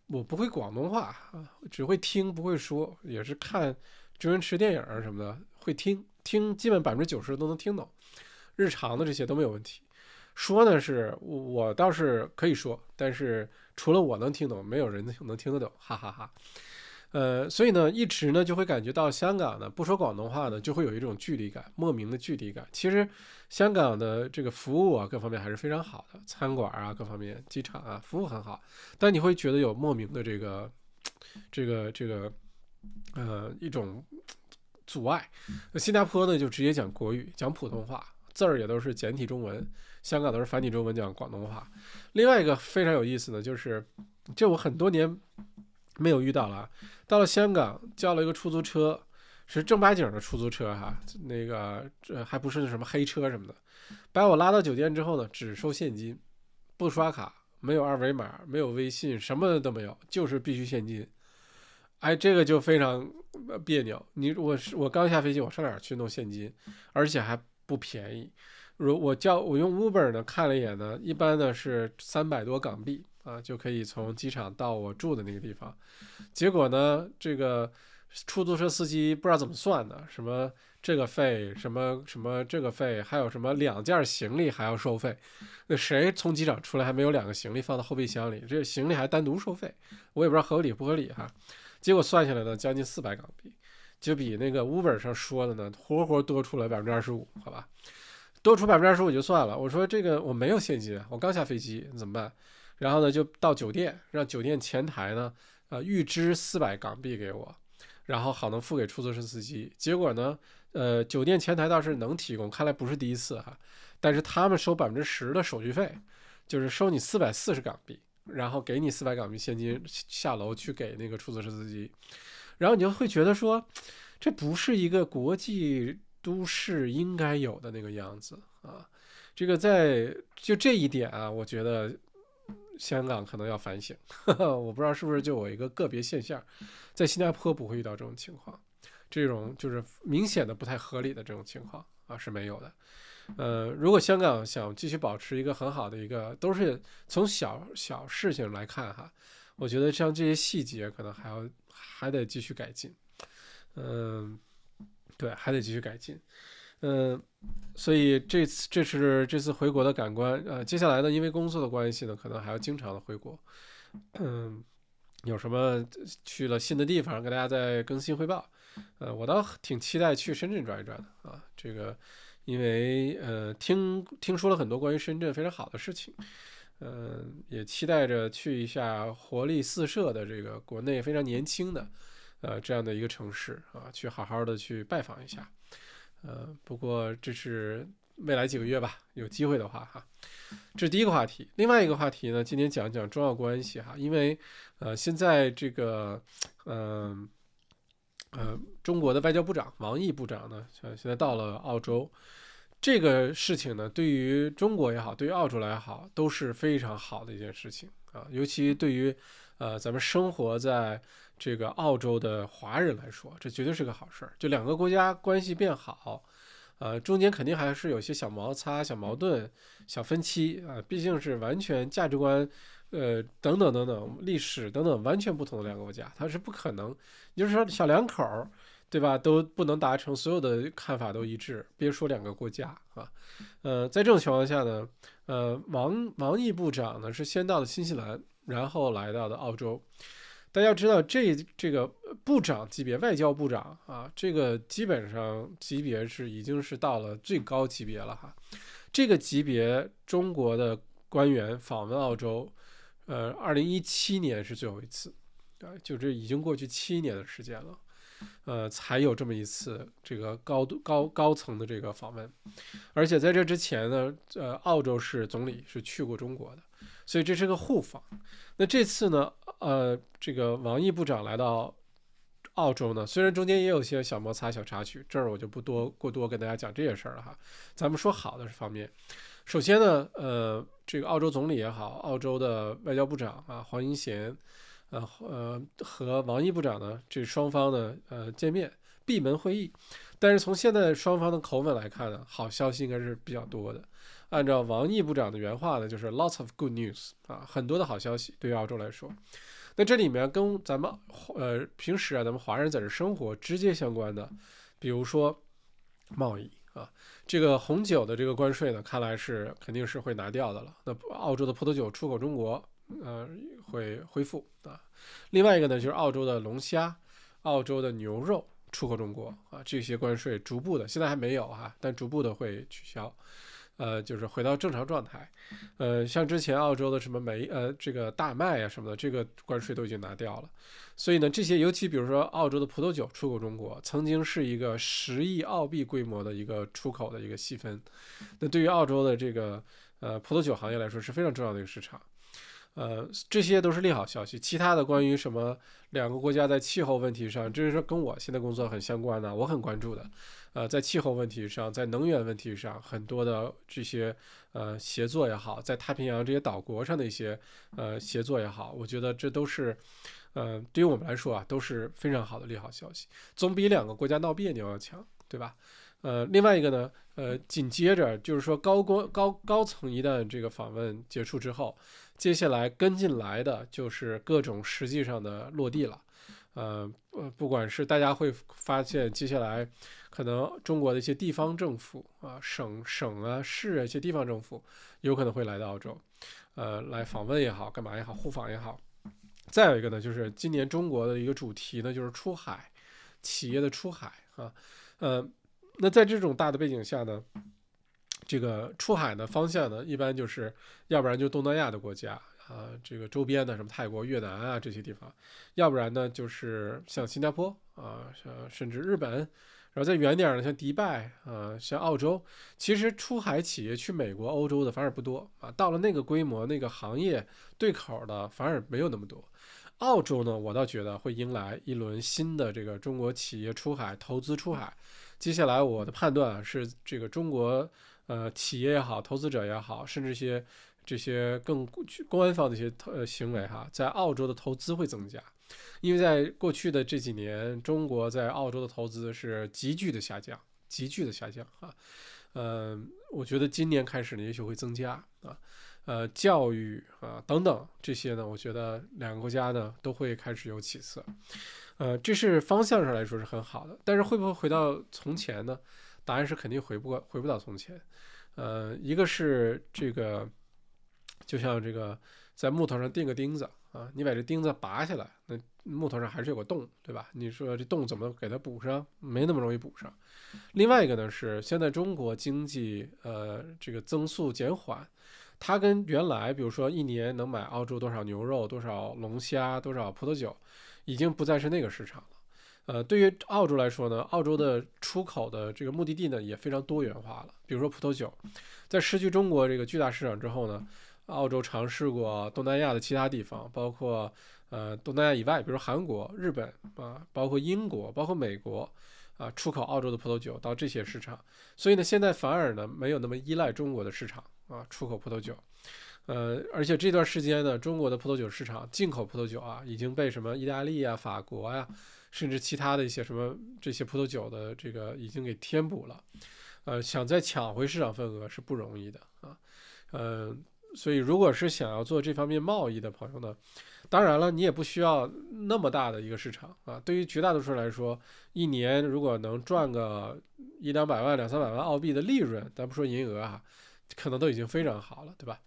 我不会广东话啊，只会听不会说，也是看。周星驰电影啊什么的会听听，基本百分之九十都能听懂，日常的这些都没有问题。说呢是我倒是可以说，但是除了我能听懂，没有人能听得懂，哈哈哈。呃，所以呢一直呢就会感觉到香港呢不说广东话呢，就会有一种距离感，莫名的距离感。其实香港的这个服务啊各方面还是非常好的，餐馆啊各方面，机场啊服务很好，但你会觉得有莫名的这个这个这个。呃，一种阻碍。那新加坡呢，就直接讲国语，讲普通话，字儿也都是简体中文；香港都是繁体中文，讲广东话。另外一个非常有意思的就是，这我很多年没有遇到了。到了香港，叫了一个出租车，是正八经的出租车哈，那个这还不是什么黑车什么的。把我拉到酒店之后呢，只收现金，不刷卡，没有二维码，没有微信，什么都没有，就是必须现金。哎，这个就非常别扭。你我是我刚下飞机，我上哪儿去弄现金，而且还不便宜。如我叫我用 Uber 呢看了一眼呢，一般呢是三百多港币啊，就可以从机场到我住的那个地方。结果呢，这个出租车司机不知道怎么算的，什么这个费，什么什么这个费，还有什么两件行李还要收费。那谁从机场出来还没有两个行李放到后备箱里，这行李还单独收费，我也不知道合理不合理哈。结果算下来呢，将近四百港币，就比那个 Uber 上说的呢，活活多出了百分之二十五，好吧？多出百分之二十五就算了。我说这个我没有现金，我刚下飞机，怎么办？然后呢，就到酒店，让酒店前台呢，呃，预支四百港币给我，然后好能付给出租车司机。结果呢，呃，酒店前台倒是能提供，看来不是第一次哈。但是他们收百分之十的手续费，就是收你四百四十港币。然后给你四百港币现金下楼去给那个出租车司机，然后你就会觉得说，这不是一个国际都市应该有的那个样子啊。这个在就这一点啊，我觉得香港可能要反省。我不知道是不是就我一个个别现象，在新加坡不会遇到这种情况，这种就是明显的不太合理的这种情况啊是没有的。呃，如果香港想继续保持一个很好的一个，都是从小小事情来看哈，我觉得像这些细节可能还要还得继续改进。嗯，对，还得继续改进。嗯，所以这次这是这次回国的感官，呃，接下来呢，因为工作的关系呢，可能还要经常的回国。嗯，有什么去了新的地方，给大家再更新汇报。呃，我倒挺期待去深圳转一转的啊，这个。因为呃，听听说了很多关于深圳非常好的事情，呃，也期待着去一下活力四射的这个国内非常年轻的，呃，这样的一个城市啊，去好好的去拜访一下，呃，不过这是未来几个月吧，有机会的话哈，这是第一个话题。另外一个话题呢，今天讲一讲中澳关系哈，因为呃，现在这个嗯。呃，中国的外交部长王毅部长呢，现在到了澳洲，这个事情呢，对于中国也好，对于澳洲来也好，都是非常好的一件事情啊。尤其对于呃咱们生活在这个澳洲的华人来说，这绝对是个好事儿。就两个国家关系变好，呃，中间肯定还是有些小摩擦、小矛盾、小分歧啊，毕竟是完全价值观。呃，等等等等，历史等等，完全不同的两个国家，它是不可能。也就是说，小两口儿，对吧？都不能达成所有的看法都一致，别说两个国家啊。呃，在这种情况下呢，呃，王王毅部长呢是先到了新西兰，然后来到的澳洲。大家知道，这这个部长级别外交部长啊，这个基本上级别是已经是到了最高级别了哈。这个级别中国的官员访问澳洲。呃，二零一七年是最后一次，啊，就这已经过去七年的时间了，呃，才有这么一次这个高度高高层的这个访问，而且在这之前呢，呃，澳洲是总理是去过中国的，所以这是个互访。那这次呢，呃，这个王毅部长来到澳洲呢，虽然中间也有些小摩擦、小插曲，这儿我就不多过多跟大家讲这些事儿了哈，咱们说好的方面。首先呢，呃，这个澳洲总理也好，澳洲的外交部长啊黄英贤，呃呃和王毅部长呢，这双方呢，呃见面闭门会议，但是从现在双方的口吻来看呢，好消息应该是比较多的。按照王毅部长的原话呢，就是 lots of good news 啊，很多的好消息对于澳洲来说。那这里面跟咱们呃平时啊咱们华人在这生活直接相关的，比如说贸易。啊，这个红酒的这个关税呢，看来是肯定是会拿掉的了。那澳洲的葡萄酒出口中国，呃，会恢复啊。另外一个呢，就是澳洲的龙虾、澳洲的牛肉出口中国啊，这些关税逐步的，现在还没有哈，但逐步的会取消。呃，就是回到正常状态，呃，像之前澳洲的什么煤，呃，这个大麦啊什么的，这个关税都已经拿掉了，所以呢，这些尤其比如说澳洲的葡萄酒出口中国，曾经是一个十亿澳币规模的一个出口的一个细分，那对于澳洲的这个呃葡萄酒行业来说是非常重要的一个市场，呃，这些都是利好消息。其他的关于什么两个国家在气候问题上，这是跟我现在工作很相关的，我很关注的。呃，在气候问题上，在能源问题上，很多的这些呃协作也好，在太平洋这些岛国上的一些呃协作也好，我觉得这都是，呃，对于我们来说啊，都是非常好的利好消息，总比两个国家闹别扭要强，对吧？呃，另外一个呢，呃，紧接着就是说，高官高高层一旦这个访问结束之后，接下来跟进来的就是各种实际上的落地了，呃呃，不管是大家会发现接下来。可能中国的一些地方政府啊，省省啊市啊，一些地方政府有可能会来到澳洲，呃，来访问也好，干嘛也好，互访也好。再有一个呢，就是今年中国的一个主题呢，就是出海，企业的出海啊，呃，那在这种大的背景下呢，这个出海的方向呢，一般就是要不然就东南亚的国家啊，这个周边的什么泰国、越南啊这些地方，要不然呢就是像新加坡啊，像甚至日本。然后再远点儿呢，像迪拜啊，像澳洲，其实出海企业去美国、欧洲的反而不多啊。到了那个规模、那个行业对口的，反而没有那么多。澳洲呢，我倒觉得会迎来一轮新的这个中国企业出海投资出海。接下来我的判断是，这个中国呃企业也好，投资者也好，甚至一些这些更官方的一些呃行为哈，在澳洲的投资会增加。因为在过去的这几年，中国在澳洲的投资是急剧的下降，急剧的下降啊。呃，我觉得今年开始呢，也许会增加啊。呃，教育啊等等这些呢，我觉得两个国家呢都会开始有起色。呃，这是方向上来说是很好的，但是会不会回到从前呢？答案是肯定回不回不到从前。呃，一个是这个，就像这个在木头上钉个钉子。啊，你把这钉子拔下来，那木头上还是有个洞，对吧？你说这洞怎么给它补上？没那么容易补上。另外一个呢是，现在中国经济呃这个增速减缓，它跟原来比如说一年能买澳洲多少牛肉、多少龙虾、多少葡萄酒，已经不再是那个市场了。呃，对于澳洲来说呢，澳洲的出口的这个目的地呢也非常多元化了。比如说葡萄酒，在失去中国这个巨大市场之后呢。澳洲尝试过东南亚的其他地方，包括呃东南亚以外，比如韩国、日本啊，包括英国、包括美国啊，出口澳洲的葡萄酒到这些市场。所以呢，现在反而呢没有那么依赖中国的市场啊，出口葡萄酒。呃，而且这段时间呢，中国的葡萄酒市场进口葡萄酒啊，已经被什么意大利啊、法国呀，甚至其他的一些什么这些葡萄酒的这个已经给填补了。呃，想再抢回市场份额是不容易的啊，嗯。所以，如果是想要做这方面贸易的朋友呢，当然了，你也不需要那么大的一个市场啊。对于绝大多数人来说，一年如果能赚个一两百万、两三百万澳币的利润，咱不说营业额啊，可能都已经非常好了，对吧？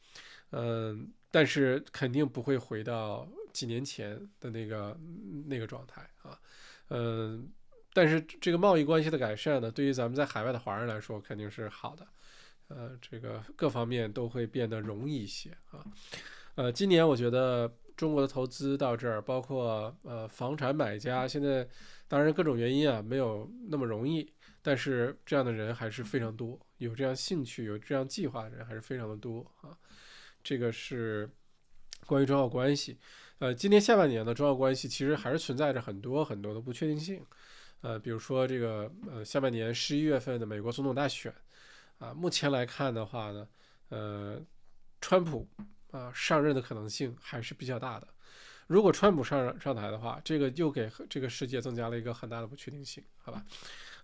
嗯，但是肯定不会回到几年前的那个那个状态啊。嗯，但是这个贸易关系的改善呢，对于咱们在海外的华人来说，肯定是好的。呃，这个各方面都会变得容易一些啊。呃，今年我觉得中国的投资到这儿，包括呃房产买家，现在当然各种原因啊，没有那么容易，但是这样的人还是非常多，有这样兴趣、有这样计划的人还是非常的多啊。这个是关于中澳关系。呃，今年下半年的中澳关系其实还是存在着很多很多的不确定性。呃，比如说这个呃下半年十一月份的美国总统大选。啊，目前来看的话呢，呃，川普啊上任的可能性还是比较大的。如果川普上上台的话，这个又给这个世界增加了一个很大的不确定性，好吧？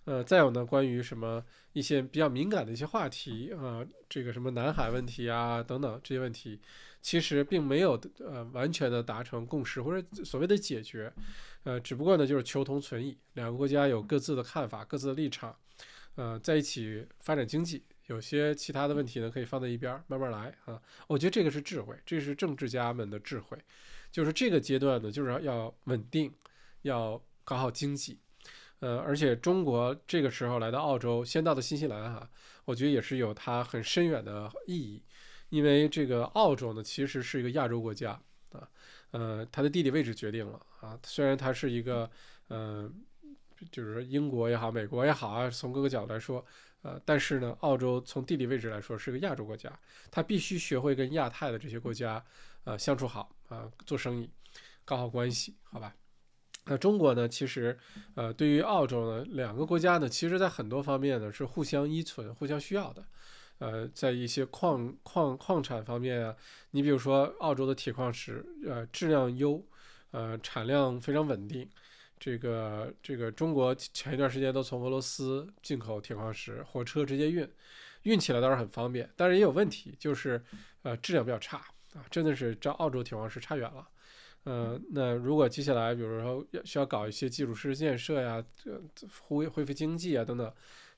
呃，再有呢，关于什么一些比较敏感的一些话题啊，这个什么南海问题啊等等这些问题，其实并没有呃完全的达成共识或者所谓的解决，呃，只不过呢就是求同存异，两个国家有各自的看法、各自的立场。呃，在一起发展经济，有些其他的问题呢，可以放在一边，慢慢来啊。我觉得这个是智慧，这是政治家们的智慧，就是这个阶段呢，就是要稳定，要搞好经济。呃，而且中国这个时候来到澳洲，先到的新西兰啊，我觉得也是有它很深远的意义，因为这个澳洲呢，其实是一个亚洲国家啊，呃，它的地理位置决定了啊，虽然它是一个，嗯。就是英国也好，美国也好啊，从各个角度来说，呃，但是呢，澳洲从地理位置来说是个亚洲国家，它必须学会跟亚太的这些国家，呃，相处好啊，做生意，搞好关系，好吧？那中国呢，其实，呃，对于澳洲呢，两个国家呢，其实在很多方面呢是互相依存、互相需要的，呃，在一些矿矿矿产方面啊，你比如说澳洲的铁矿石，呃，质量优，呃，产量非常稳定。这个这个中国前一段时间都从俄罗斯进口铁矿石，火车直接运，运起来倒是很方便，但是也有问题，就是呃质量比较差啊，真的是照澳洲铁矿石差远了。嗯，那如果接下来比如说要需要搞一些基础设施建设呀，这恢恢复经济啊等等，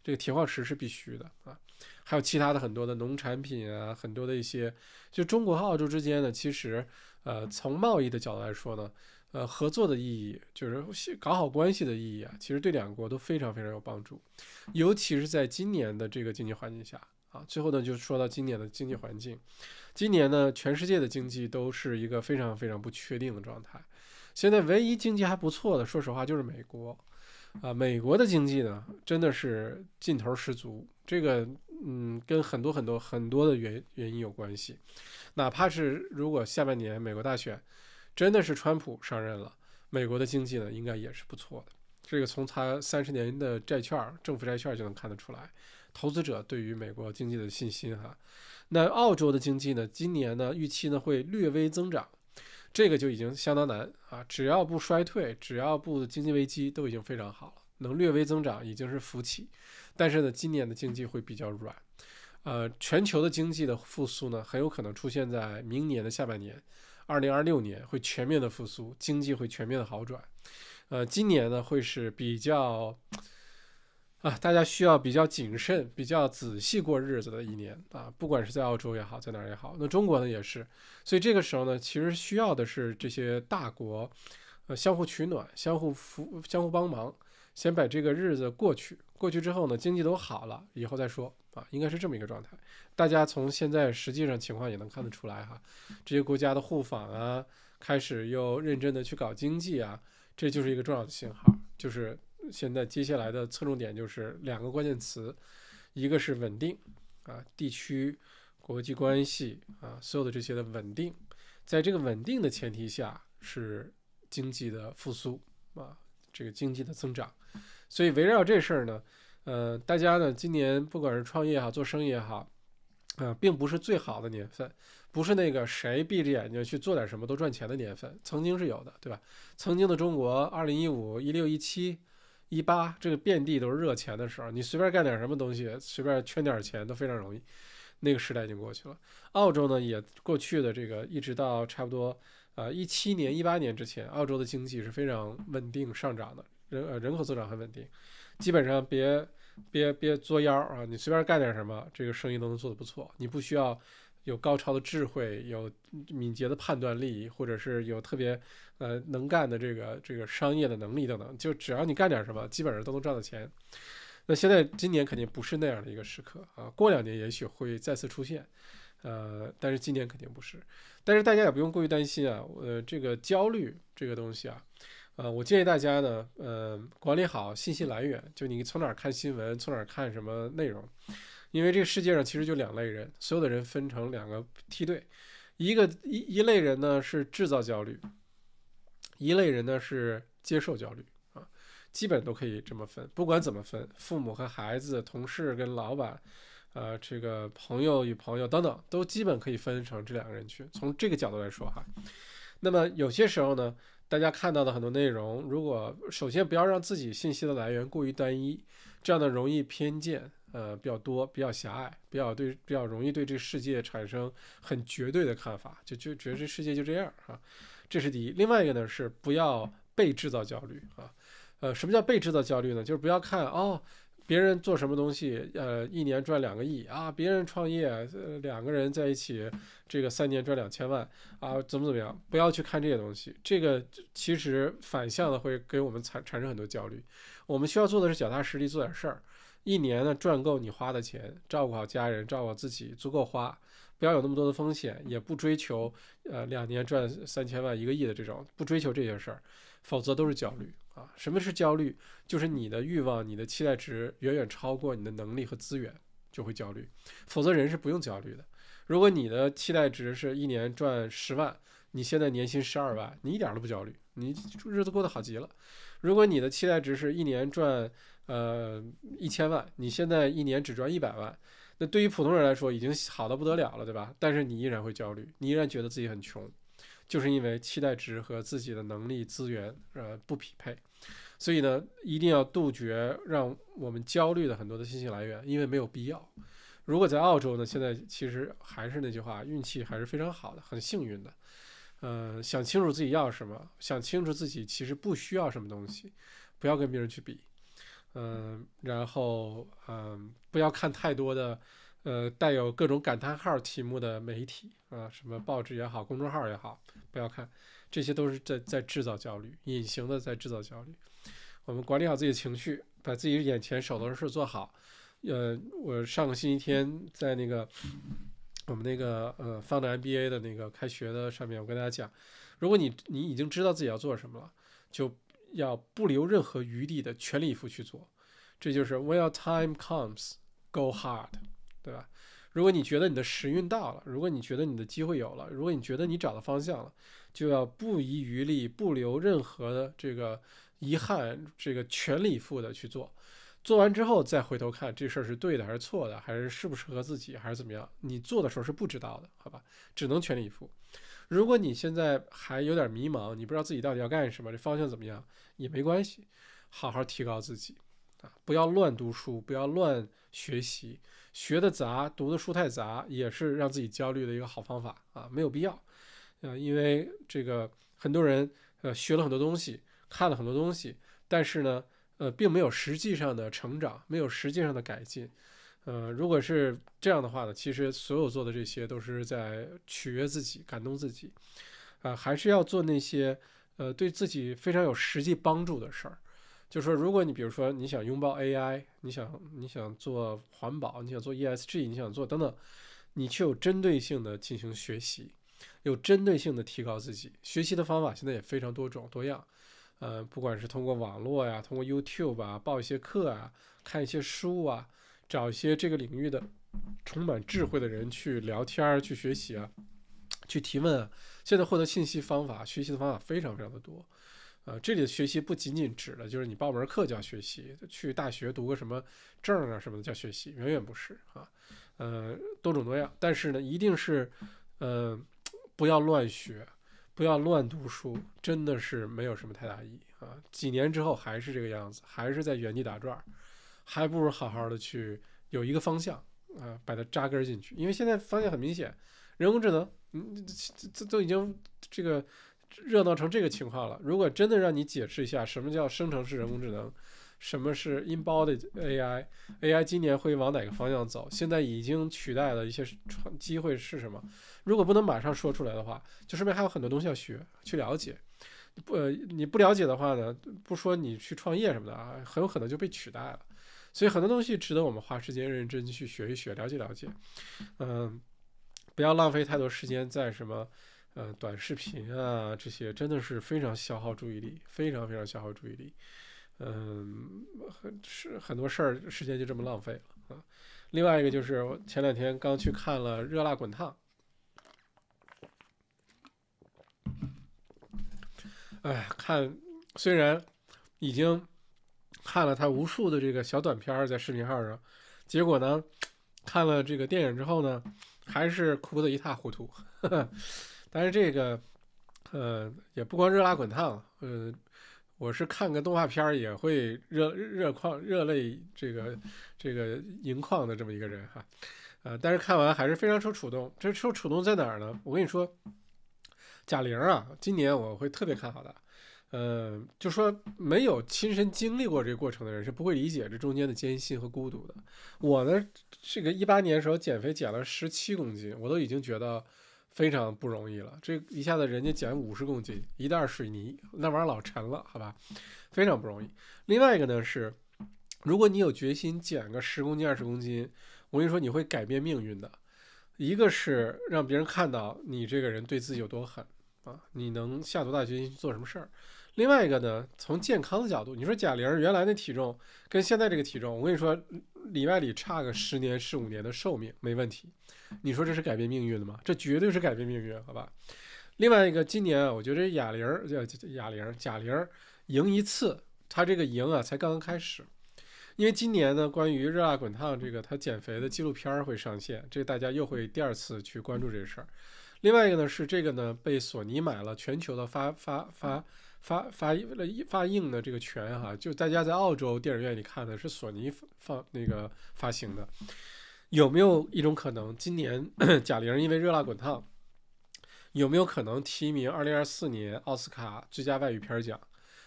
这个铁矿石是必须的啊，还有其他的很多的农产品啊，很多的一些，就中国和澳洲之间呢，其实呃从贸易的角度来说呢。呃，合作的意义就是搞好关系的意义啊，其实对两国都非常非常有帮助，尤其是在今年的这个经济环境下啊。最后呢，就说到今年的经济环境，今年呢，全世界的经济都是一个非常非常不确定的状态。现在唯一经济还不错的，说实话就是美国啊，美国的经济呢真的是劲头十足，这个嗯跟很多很多很多的原原因有关系，哪怕是如果下半年美国大选。真的是川普上任了，美国的经济呢应该也是不错的。这个从他三十年的债券、政府债券就能看得出来，投资者对于美国经济的信心哈。那澳洲的经济呢，今年呢预期呢会略微增长，这个就已经相当难啊。只要不衰退，只要不经济危机，都已经非常好了，能略微增长已经是福气。但是呢，今年的经济会比较软，呃，全球的经济的复苏呢，很有可能出现在明年的下半年。二零二六年会全面的复苏，经济会全面的好转，呃，今年呢会是比较啊，大家需要比较谨慎、比较仔细过日子的一年啊，不管是在澳洲也好，在哪儿也好，那中国呢也是，所以这个时候呢，其实需要的是这些大国，呃，相互取暖、相互扶、相互帮忙，先把这个日子过去。过去之后呢，经济都好了，以后再说啊，应该是这么一个状态。大家从现在实际上情况也能看得出来哈，这些国家的互访啊，开始又认真的去搞经济啊，这就是一个重要的信号。就是现在接下来的侧重点就是两个关键词，一个是稳定啊，地区国际关系啊，所有的这些的稳定，在这个稳定的前提下是经济的复苏啊，这个经济的增长。所以围绕这事儿呢，呃，大家呢，今年不管是创业也好，做生意也好，啊，并不是最好的年份，不是那个谁闭着眼睛去做点什么都赚钱的年份。曾经是有的，对吧？曾经的中国，二零一五、一六、一七、一八，这个遍地都是热钱的时候，你随便干点什么东西，随便圈点钱都非常容易。那个时代已经过去了。澳洲呢，也过去的这个一直到差不多呃一七年、一八年之前，澳洲的经济是非常稳定上涨的。人呃，人口增长很稳定，基本上别别别作妖啊！你随便干点什么，这个生意都能做得不错。你不需要有高超的智慧，有敏捷的判断力，或者是有特别呃能干的这个这个商业的能力等等，就只要你干点什么，基本上都能赚到钱。那现在今年肯定不是那样的一个时刻啊，过两年也许会再次出现，呃，但是今年肯定不是。但是大家也不用过于担心啊，呃，这个焦虑这个东西啊。呃，我建议大家呢，呃，管理好信息来源，就你从哪儿看新闻，从哪儿看什么内容，因为这个世界上其实就两类人，所有的人分成两个梯队，一个一一类人呢是制造焦虑，一类人呢是接受焦虑啊，基本都可以这么分。不管怎么分，父母和孩子，同事跟老板，呃，这个朋友与朋友等等，都基本可以分成这两个人群。从这个角度来说哈，那么有些时候呢。大家看到的很多内容，如果首先不要让自己信息的来源过于单一，这样的容易偏见，呃，比较多，比较狭隘，比较对，比较容易对这个世界产生很绝对的看法，就就觉得这世界就这样啊，这是第一。另外一个呢是不要被制造焦虑啊，呃，什么叫被制造焦虑呢？就是不要看哦。别人做什么东西，呃，一年赚两个亿啊！别人创业，两个人在一起，这个三年赚两千万啊，怎么怎么样？不要去看这些东西，这个其实反向的会给我们产产生很多焦虑。我们需要做的是脚踏实地做点事儿，一年呢赚够你花的钱，照顾好家人，照顾好自己足够花，不要有那么多的风险，也不追求呃两年赚三千万一个亿的这种，不追求这些事儿，否则都是焦虑。啊，什么是焦虑？就是你的欲望、你的期待值远远超过你的能力和资源，就会焦虑。否则人是不用焦虑的。如果你的期待值是一年赚十万，你现在年薪十二万，你一点都不焦虑，你日子过得好极了。如果你的期待值是一年赚呃一千万，你现在一年只赚一百万，那对于普通人来说已经好的不得了了，对吧？但是你依然会焦虑，你依然觉得自己很穷。就是因为期待值和自己的能力资源呃不匹配，所以呢，一定要杜绝让我们焦虑的很多的信息来源，因为没有必要。如果在澳洲呢，现在其实还是那句话，运气还是非常好的，很幸运的。嗯，想清楚自己要什么，想清楚自己其实不需要什么东西，不要跟别人去比。嗯，然后嗯，不要看太多的。呃，带有各种感叹号题目的媒体啊，什么报纸也好，公众号也好，不要看，这些都是在在制造焦虑，隐形的在制造焦虑。我们管理好自己的情绪，把自己眼前手头的事做好。呃，我上个星期天在那个我们那个呃，放的 MBA 的那个开学的上面，我跟大家讲，如果你你已经知道自己要做什么了，就要不留任何余地的全力以赴去做。这就是 When time comes, go hard。对吧？如果你觉得你的时运到了，如果你觉得你的机会有了，如果你觉得你找到方向了，就要不遗余力，不留任何的这个遗憾，这个全力以赴的去做。做完之后再回头看，这事儿是对的还是错的，还是适不适合自己，还是怎么样？你做的时候是不知道的，好吧？只能全力以赴。如果你现在还有点迷茫，你不知道自己到底要干什么，这方向怎么样也没关系，好好提高自己啊！不要乱读书，不要乱学习。学的杂，读的书太杂，也是让自己焦虑的一个好方法啊，没有必要。呃，因为这个很多人，呃，学了很多东西，看了很多东西，但是呢，呃，并没有实际上的成长，没有实际上的改进。呃，如果是这样的话呢，其实所有做的这些都是在取悦自己，感动自己。啊，还是要做那些，呃，对自己非常有实际帮助的事儿。就是说，如果你比如说你想拥抱 AI，你想你想做环保，你想做 ESG，你想做等等，你去有针对性的进行学习，有针对性的提高自己。学习的方法现在也非常多种多样，呃，不管是通过网络呀，通过 YouTube 啊，报一些课啊，看一些书啊，找一些这个领域的充满智慧的人去聊天儿、去学习啊、去提问啊。现在获得信息方法、学习的方法非常非常的多。呃，这里的学习不仅仅指的就是你报门课叫学习，去大学读个什么证啊什么的叫学习，远远不是啊，呃，多种多样。但是呢，一定是，呃，不要乱学，不要乱读书，真的是没有什么太大意义啊。几年之后还是这个样子，还是在原地打转，还不如好好的去有一个方向啊，把它扎根进去。因为现在方向很明显，人工智能，嗯，这都已经这个。热闹成这个情况了。如果真的让你解释一下什么叫生成式人工智能，什么是 in 包的 AI，AI 今年会往哪个方向走？现在已经取代的一些创机会是什么？如果不能马上说出来的话，就说明还有很多东西要学去了解。不，你不了解的话呢，不说你去创业什么的啊，很有可能就被取代了。所以很多东西值得我们花时间认真去学一学，了解了解。嗯，不要浪费太多时间在什么。呃，短视频啊，这些真的是非常消耗注意力，非常非常消耗注意力。嗯，很，是很多事儿时间就这么浪费了啊。另外一个就是，前两天刚去看了《热辣滚烫》，哎，看虽然已经看了他无数的这个小短片在视频号上，结果呢，看了这个电影之后呢，还是哭得一塌糊涂。但是这个，呃，也不光热辣滚烫，呃，我是看个动画片儿也会热热眶热泪，这个这个盈眶的这么一个人哈，呃，但是看完还是非常受触动。这受触动在哪儿呢？我跟你说，贾玲啊，今年我会特别看好的，呃，就说没有亲身经历过这个过程的人是不会理解这中间的艰辛和孤独的。我呢，这个一八年的时候减肥减了十七公斤，我都已经觉得。非常不容易了，这一下子人家减五十公斤，一袋水泥那玩意儿老沉了，好吧，非常不容易。另外一个呢是，如果你有决心减个十公斤、二十公斤，我跟你说你会改变命运的。一个是让别人看到你这个人对自己有多狠啊，你能下多大决心去做什么事儿。另外一个呢，从健康的角度，你说贾玲原来那体重跟现在这个体重，我跟你说里外里差个十年十五年的寿命没问题。你说这是改变命运的吗？这绝对是改变命运，好吧。另外一个，今年啊，我觉得哑铃叫哑铃，贾玲赢一次，她这个赢啊才刚刚开始。因为今年呢，关于《热辣滚烫》这个她减肥的纪录片会上线，这大家又会第二次去关注这事儿。另外一个呢，是这个呢被索尼买了，全球的发发发。发发印了印发印的这个权哈，就大家在澳洲电影院里看的是索尼放那个发行的，有没有一种可能，今年 贾玲因为《热辣滚烫》，有没有可能提名二零二四年奥斯卡最佳外语片奖？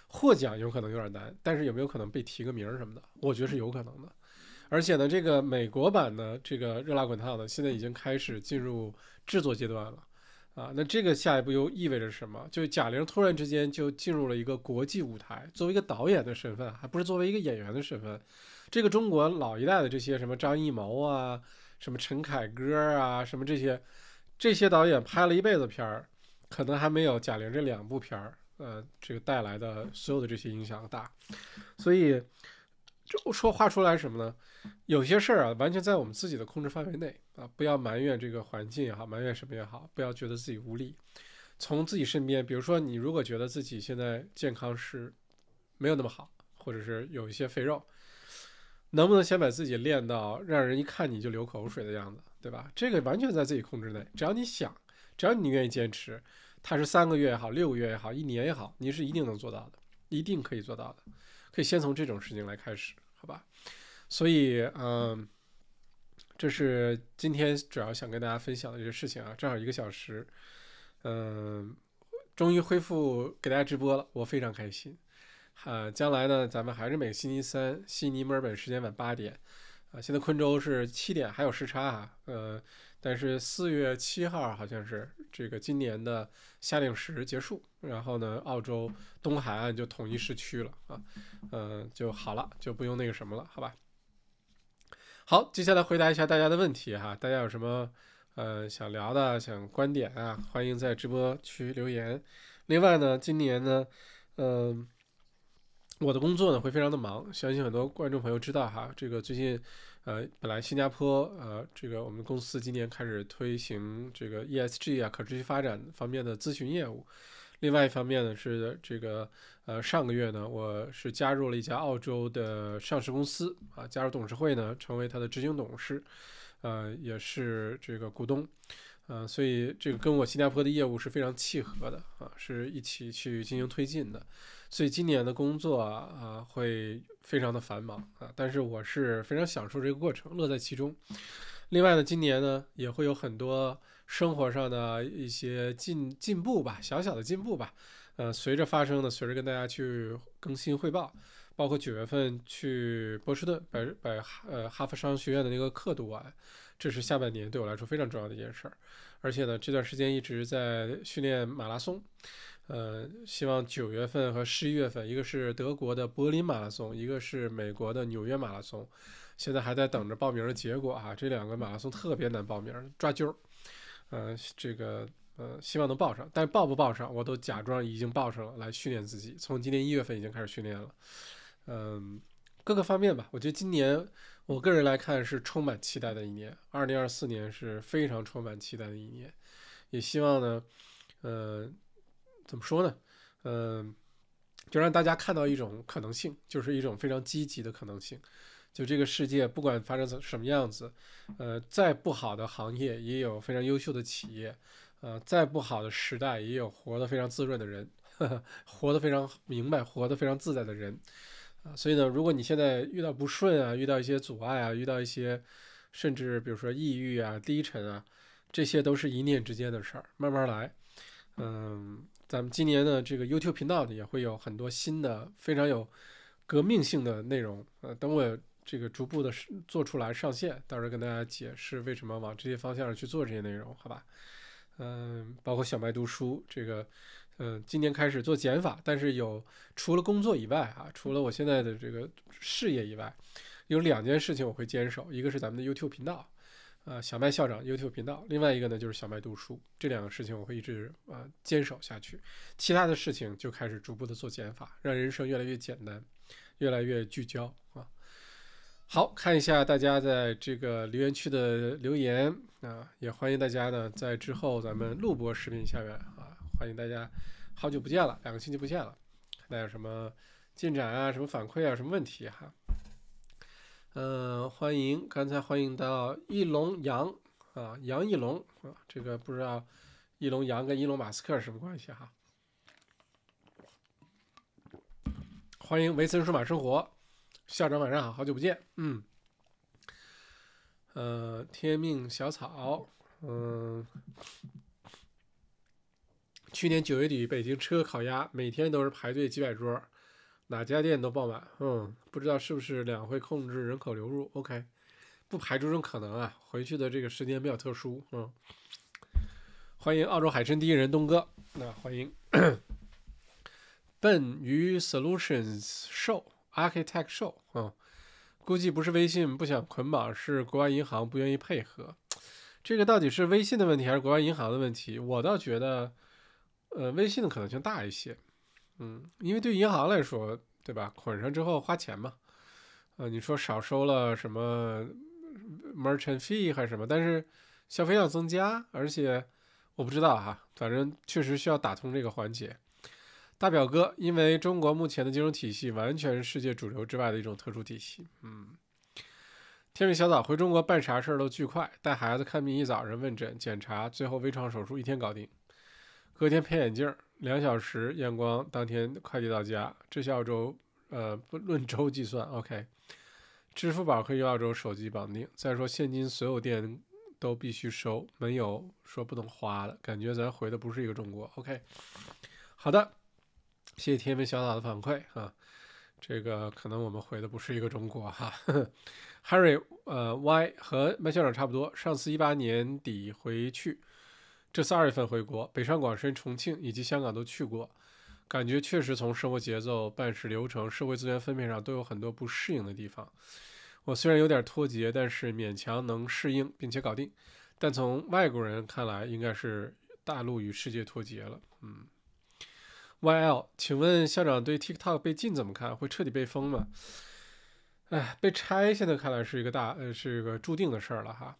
获奖有可能有点难，但是有没有可能被提个名什么的？我觉得是有可能的。而且呢，这个美国版的这个《热辣滚烫》的，现在已经开始进入制作阶段了。啊，那这个下一步又意味着什么？就贾玲突然之间就进入了一个国际舞台，作为一个导演的身份，还不是作为一个演员的身份。这个中国老一代的这些什么张艺谋啊、什么陈凯歌啊、什么这些这些导演拍了一辈子片儿，可能还没有贾玲这两部片儿，呃，这个带来的所有的这些影响大，所以。就说画出来什么呢？有些事儿啊，完全在我们自己的控制范围内啊，不要埋怨这个环境也好，埋怨什么也好，不要觉得自己无力。从自己身边，比如说你如果觉得自己现在健康是没有那么好，或者是有一些肥肉，能不能先把自己练到让人一看你就流口水的样子，对吧？这个完全在自己控制内，只要你想，只要你愿意坚持，它是三个月也好，六个月也好，一年也好，你是一定能做到的，一定可以做到的。可以先从这种事情来开始，好吧？所以，嗯，这是今天主要想跟大家分享的一些事情啊，正好一个小时，嗯，终于恢复给大家直播了，我非常开心。哈，将来呢，咱们还是每个星期三悉尼、墨尔本时间晚八点，啊，现在昆州是七点，还有时差啊，呃。但是四月七号好像是这个今年的夏令时结束，然后呢，澳洲东海岸就统一市区了啊，嗯，就好了，就不用那个什么了，好吧？好，接下来回答一下大家的问题哈，大家有什么呃想聊的、想观点啊，欢迎在直播区留言。另外呢，今年呢，嗯，我的工作呢会非常的忙，相信很多观众朋友知道哈，这个最近。呃，本来新加坡，呃，这个我们公司今年开始推行这个 ESG 啊，可持续发展方面的咨询业务。另外一方面呢，是这个，呃，上个月呢，我是加入了一家澳洲的上市公司，啊，加入董事会呢，成为他的执行董事，呃，也是这个股东，呃，所以这个跟我新加坡的业务是非常契合的，啊，是一起去进行推进的。所以今年的工作啊，会非常的繁忙啊，但是我是非常享受这个过程，乐在其中。另外呢，今年呢也会有很多生活上的一些进进步吧，小小的进步吧。呃，随着发生的，随着跟大家去更新汇报。包括九月份去波士顿，把把呃哈佛商学院的那个课读完，这是下半年对我来说非常重要的一件事儿。而且呢，这段时间一直在训练马拉松。呃，希望九月份和十一月份，一个是德国的柏林马拉松，一个是美国的纽约马拉松。现在还在等着报名的结果啊。这两个马拉松特别难报名，抓阄儿。呃，这个呃，希望能报上，但报不报上，我都假装已经报上了来训练自己。从今年一月份已经开始训练了。嗯，各个方面吧，我觉得今年我个人来看是充满期待的一年，二零二四年是非常充满期待的一年，也希望呢，呃。怎么说呢？嗯，就让大家看到一种可能性，就是一种非常积极的可能性。就这个世界，不管发生成什么样子，呃，再不好的行业也有非常优秀的企业，呃，再不好的时代也有活得非常滋润的人，活得非常明白、活得非常自在的人。啊，所以呢，如果你现在遇到不顺啊，遇到一些阻碍啊，遇到一些，甚至比如说抑郁啊、低沉啊，这些都是一念之间的事儿，慢慢来。嗯。咱们今年呢，这个 YouTube 频道呢也会有很多新的、非常有革命性的内容。呃，等我这个逐步的做出来上线，到时候跟大家解释为什么往这些方向上去做这些内容，好吧？嗯，包括小麦读书这个，嗯，今年开始做减法，但是有除了工作以外啊，除了我现在的这个事业以外，有两件事情我会坚守，一个是咱们的 YouTube 频道。呃，小麦校长 YouTube 频道，另外一个呢就是小麦读书，这两个事情我会一直呃坚守下去，其他的事情就开始逐步的做减法，让人生越来越简单，越来越聚焦啊。好看一下大家在这个留言区的留言啊，也欢迎大家呢在之后咱们录播视频下面啊，欢迎大家好久不见了，两个星期不见了，看有什么进展啊，什么反馈啊，什么问题哈。嗯，欢迎，刚才欢迎到翼龙杨啊，杨翼龙啊，这个不知道翼龙杨跟翼龙马斯克什么关系哈？欢迎维森数码生活，校长晚上好，好久不见，嗯，呃，天命小草，嗯，去年九月底北京吃个烤鸭每天都是排队几百桌。哪家店都爆满，嗯，不知道是不是两会控制人口流入，OK，不排除这种可能啊。回去的这个时间比较特殊，嗯，欢迎澳洲海参第一人东哥，那欢迎 Ben Solutions Show Architect Show，嗯，估计不是微信不想捆绑，是国外银行不愿意配合。这个到底是微信的问题还是国外银行的问题？我倒觉得，呃，微信的可能性大一些。嗯，因为对银行来说，对吧？捆上之后花钱嘛，呃，你说少收了什么 merchant fee 还是什么？但是消费量增加，而且我不知道哈，反正确实需要打通这个环节。大表哥，因为中国目前的金融体系完全是世界主流之外的一种特殊体系。嗯，天美小枣回中国办啥事儿都巨快，带孩子看病一早上问诊、检查，最后微创手术一天搞定，隔天配眼镜儿。两小时验光，当天快递到家。这下澳洲，呃，不论周计算。OK，支付宝可以澳洲手机绑定。再说现金，所有店都必须收，没有说不能花的感觉。咱回的不是一个中国。OK，好的，谢谢天文小岛的反馈啊，这个可能我们回的不是一个中国哈。Harry，呃，Y 和麦校长差不多，上次一八年底回去。这次二月份回国，北上广深、重庆以及香港都去过，感觉确实从生活节奏、办事流程、社会资源分配上都有很多不适应的地方。我虽然有点脱节，但是勉强能适应并且搞定。但从外国人看来，应该是大陆与世界脱节了。嗯，YL，请问校长对 TikTok 被禁怎么看？会彻底被封吗？哎，被拆现在看来是一个大呃，是一个注定的事儿了哈。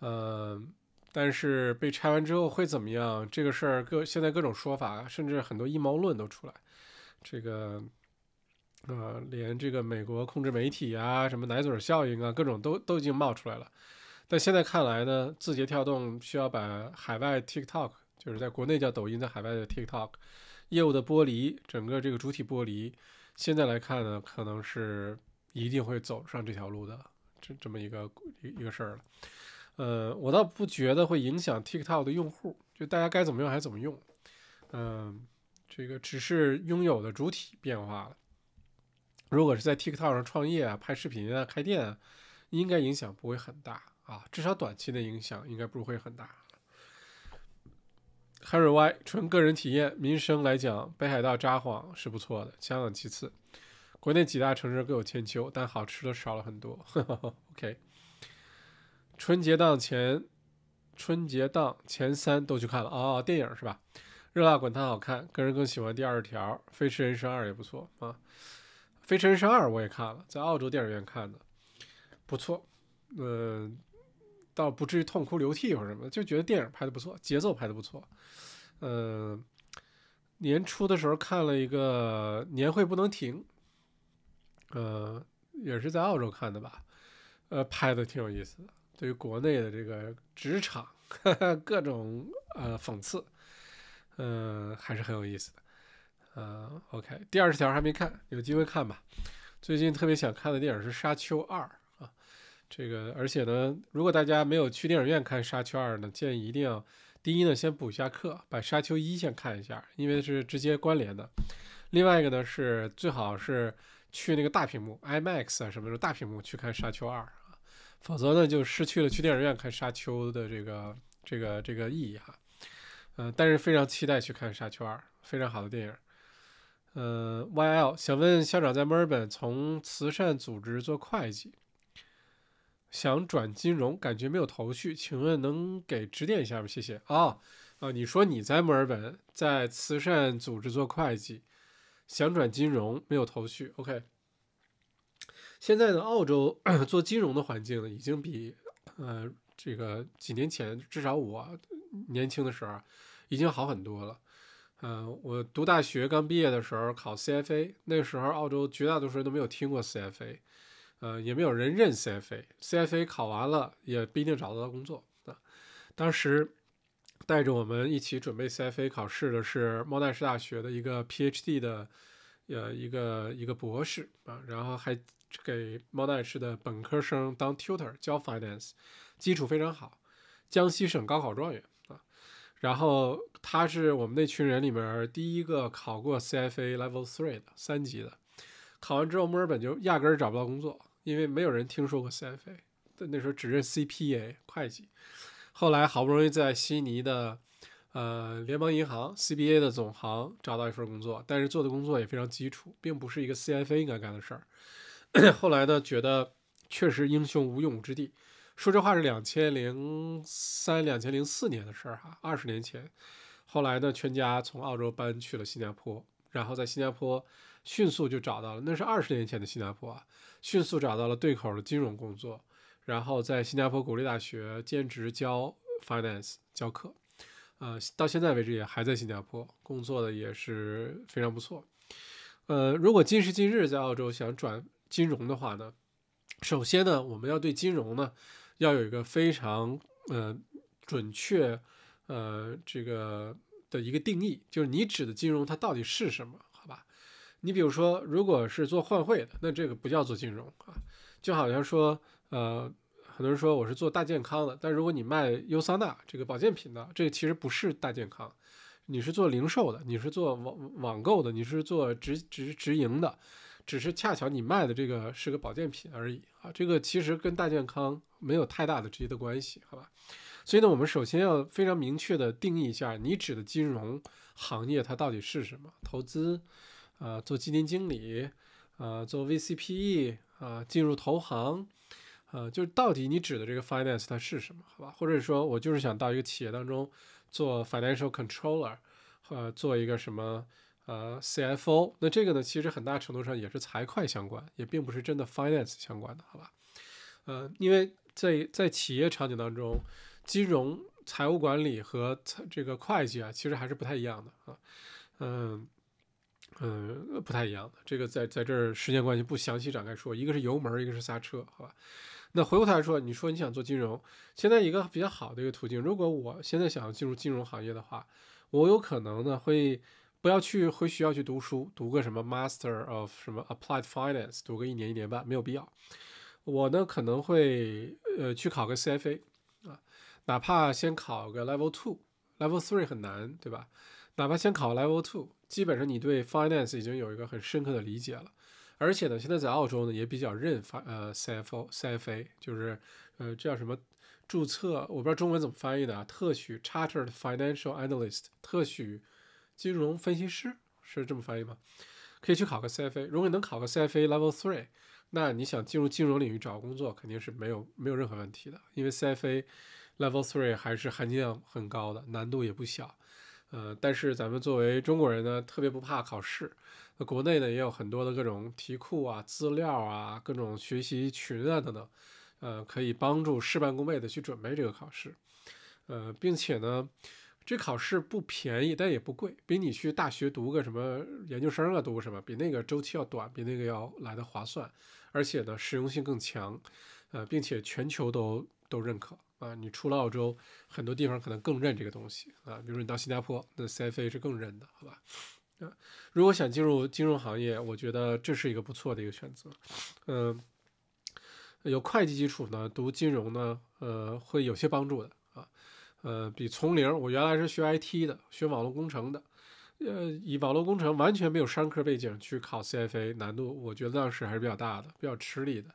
嗯。但是被拆完之后会怎么样？这个事儿各现在各种说法，甚至很多阴谋论都出来。这个，呃，连这个美国控制媒体啊，什么奶嘴效应啊，各种都都已经冒出来了。但现在看来呢，字节跳动需要把海外 TikTok，就是在国内叫抖音，在海外的 TikTok 业务的剥离，整个这个主体剥离。现在来看呢，可能是一定会走上这条路的，这这么一个一个事儿了。呃，我倒不觉得会影响 TikTok 的用户，就大家该怎么用还怎么用。嗯，这个只是拥有的主体变化了。如果是在 TikTok 上创业啊、拍视频啊、开店，啊，应该影响不会很大啊，至少短期的影响应该不会很大。Harry Y，纯个人体验，民生来讲，北海道札幌是不错的，香港其次，国内几大城市各有千秋，但好吃的少了很多。呵 呵 OK。春节档前，春节档前三都去看了哦，电影是吧？热辣滚烫好看，个人更喜欢第二条，《飞驰人生二》也不错啊，《飞驰人生二》我也看了，在澳洲电影院看的，不错，嗯，倒不至于痛哭流涕或者什么，就觉得电影拍的不错，节奏拍的不错，嗯，年初的时候看了一个《年会不能停》，嗯，也是在澳洲看的吧，呃，拍的挺有意思的。对于国内的这个职场各种呃讽刺，嗯，还是很有意思的。嗯，OK，第二十条还没看，有机会看吧。最近特别想看的电影是《沙丘二》啊，这个而且呢，如果大家没有去电影院看《沙丘二》呢，建议一定要第一呢先补一下课，把《沙丘一》先看一下，因为是直接关联的。另外一个呢是最好是去那个大屏幕 IMAX 啊什么的大屏幕去看《沙丘二》。否则呢，就失去了去电影院看《沙丘》的这个这个这个意义哈。嗯，但是非常期待去看《沙丘二》，非常好的电影。嗯，YL 想问校长，在墨尔本从慈善组织做会计，想转金融，感觉没有头绪，请问能给指点一下吗？谢谢。啊啊，你说你在墨尔本在慈善组织做会计，想转金融，没有头绪。OK。现在的澳洲 做金融的环境已经比，呃，这个几年前至少我年轻的时候已经好很多了。嗯，我读大学刚毕业的时候考 CFA，那时候澳洲绝大多数人都没有听过 CFA，呃，也没有人认 CFA。CFA 考完了也不一定找得到工作啊。当时带着我们一起准备 CFA 考试的是莫奈什大学的一个 PhD 的呃一个一个博士啊，然后还。给毛大师的本科生当 tutor 教 finance，基础非常好，江西省高考状元啊，然后他是我们那群人里面第一个考过 CFA Level Three 的三级的，考完之后墨尔本就压根找不到工作，因为没有人听说过 CFA，但那时候只认 CPA 会计，后来好不容易在悉尼的呃联邦银行 CBA 的总行找到一份工作，但是做的工作也非常基础，并不是一个 CFA 应该干的事儿。后来呢，觉得确实英雄无用武之地，说这话是两千零三、两千零四年的事儿哈，二十年前。后来呢，全家从澳洲搬去了新加坡，然后在新加坡迅速就找到了，那是二十年前的新加坡啊，迅速找到了对口的金融工作，然后在新加坡国立大学兼职教 finance 教课，呃，到现在为止也还在新加坡工作的也是非常不错。呃，如果今时今日在澳洲想转。金融的话呢，首先呢，我们要对金融呢，要有一个非常呃准确呃这个的一个定义，就是你指的金融它到底是什么？好吧，你比如说，如果是做换汇的，那这个不叫做金融啊，就好像说呃，很多人说我是做大健康的，但如果你卖优桑娜这个保健品的，这个其实不是大健康，你是做零售的，你是做网网购的，你是做直直直营的。只是恰巧你卖的这个是个保健品而已啊，这个其实跟大健康没有太大的直接的关系，好吧？所以呢，我们首先要非常明确的定义一下，你指的金融行业它到底是什么？投资，呃，做基金经理，呃，做 VCPE，啊，进入投行，啊，就是到底你指的这个 finance 它是什么？好吧？或者说我就是想到一个企业当中做 financial controller，呃，做一个什么？呃，CFO，那这个呢，其实很大程度上也是财会相关，也并不是真的 finance 相关的，好吧？呃，因为在在企业场景当中，金融、财务管理和这个会计啊，其实还是不太一样的啊，嗯嗯，不太一样的。这个在在这儿时间关系不详细展开说，一个是油门，一个是刹车，好吧？那回过头来说，你说你想做金融，现在一个比较好的一个途径，如果我现在想要进入金融行业的话，我有可能呢会。不要去回学校去读书，读个什么 Master of 什么 Applied Finance，读个一年一年半没有必要。我呢可能会呃去考个 CFA 啊，哪怕先考个 Level Two，Level Three 很难对吧？哪怕先考 Level Two，基本上你对 Finance 已经有一个很深刻的理解了。而且呢，现在在澳洲呢也比较认发呃 CFO CFA 就是呃这叫什么注册，我不知道中文怎么翻译的啊，特许 c h a r t e r e d Financial Analyst 特许。金融分析师是这么翻译吗？可以去考个 CFA，如果你能考个 CFA Level Three，那你想进入金融领域找工作肯定是没有没有任何问题的，因为 CFA Level Three 还是含金量很高的，难度也不小。呃，但是咱们作为中国人呢，特别不怕考试。那国内呢也有很多的各种题库啊、资料啊、各种学习群啊等等，呃，可以帮助事半功倍的去准备这个考试。呃，并且呢。这考试不便宜，但也不贵，比你去大学读个什么研究生啊，读个什么，比那个周期要短，比那个要来的划算，而且呢，实用性更强，呃，并且全球都都认可啊，你出了澳洲，很多地方可能更认这个东西啊，比如你到新加坡，那 CFA 是更认的，好吧？啊，如果想进入金融行业，我觉得这是一个不错的一个选择，嗯，有会计基础呢，读金融呢，呃，会有些帮助的。呃，比从零，我原来是学 IT 的，学网络工程的，呃，以网络工程完全没有商科背景去考 CFA，难度我觉得当时还是比较大的，比较吃力的。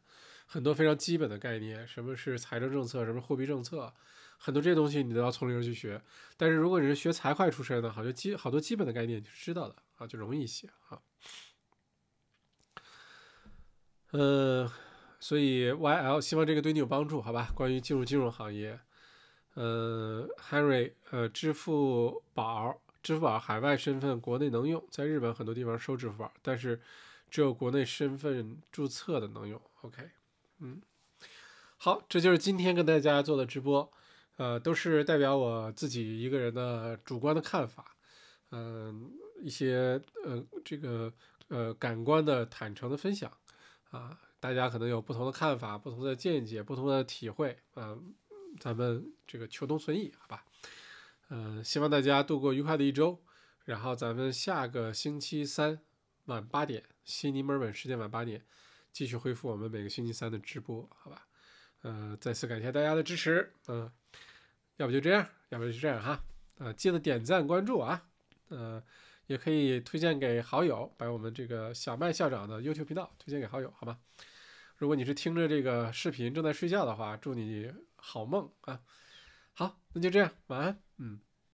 很多非常基本的概念，什么是财政政策，什么货币政策，很多这些东西你都要从零去学。但是如果你是学财会出身的，好像基好多基本的概念你是知道的啊，就容易一些啊。呃，所以 YL 希望这个对你有帮助，好吧？关于进入金融行业。呃，Henry，呃，支付宝，支付宝海外身份国内能用，在日本很多地方收支付宝，但是只有国内身份注册的能用。OK，嗯，好，这就是今天跟大家做的直播，呃，都是代表我自己一个人的主观的看法，嗯，一些呃这个呃感官的坦诚的分享，啊，大家可能有不同的看法、不同的见解、不同的体会，嗯。咱们这个秋冬存异，好吧，嗯，希望大家度过愉快的一周，然后咱们下个星期三晚八点，悉尼墨尔本时间晚八点，继续恢复我们每个星期三的直播，好吧，呃，再次感谢大家的支持，嗯，要不就这样，要不就这样哈，啊，记得点赞关注啊，呃，也可以推荐给好友，把我们这个小麦校长的 YouTube 频道推荐给好友，好吗？如果你是听着这个视频正在睡觉的话，祝你。好梦啊，好，那就这样，晚安，嗯。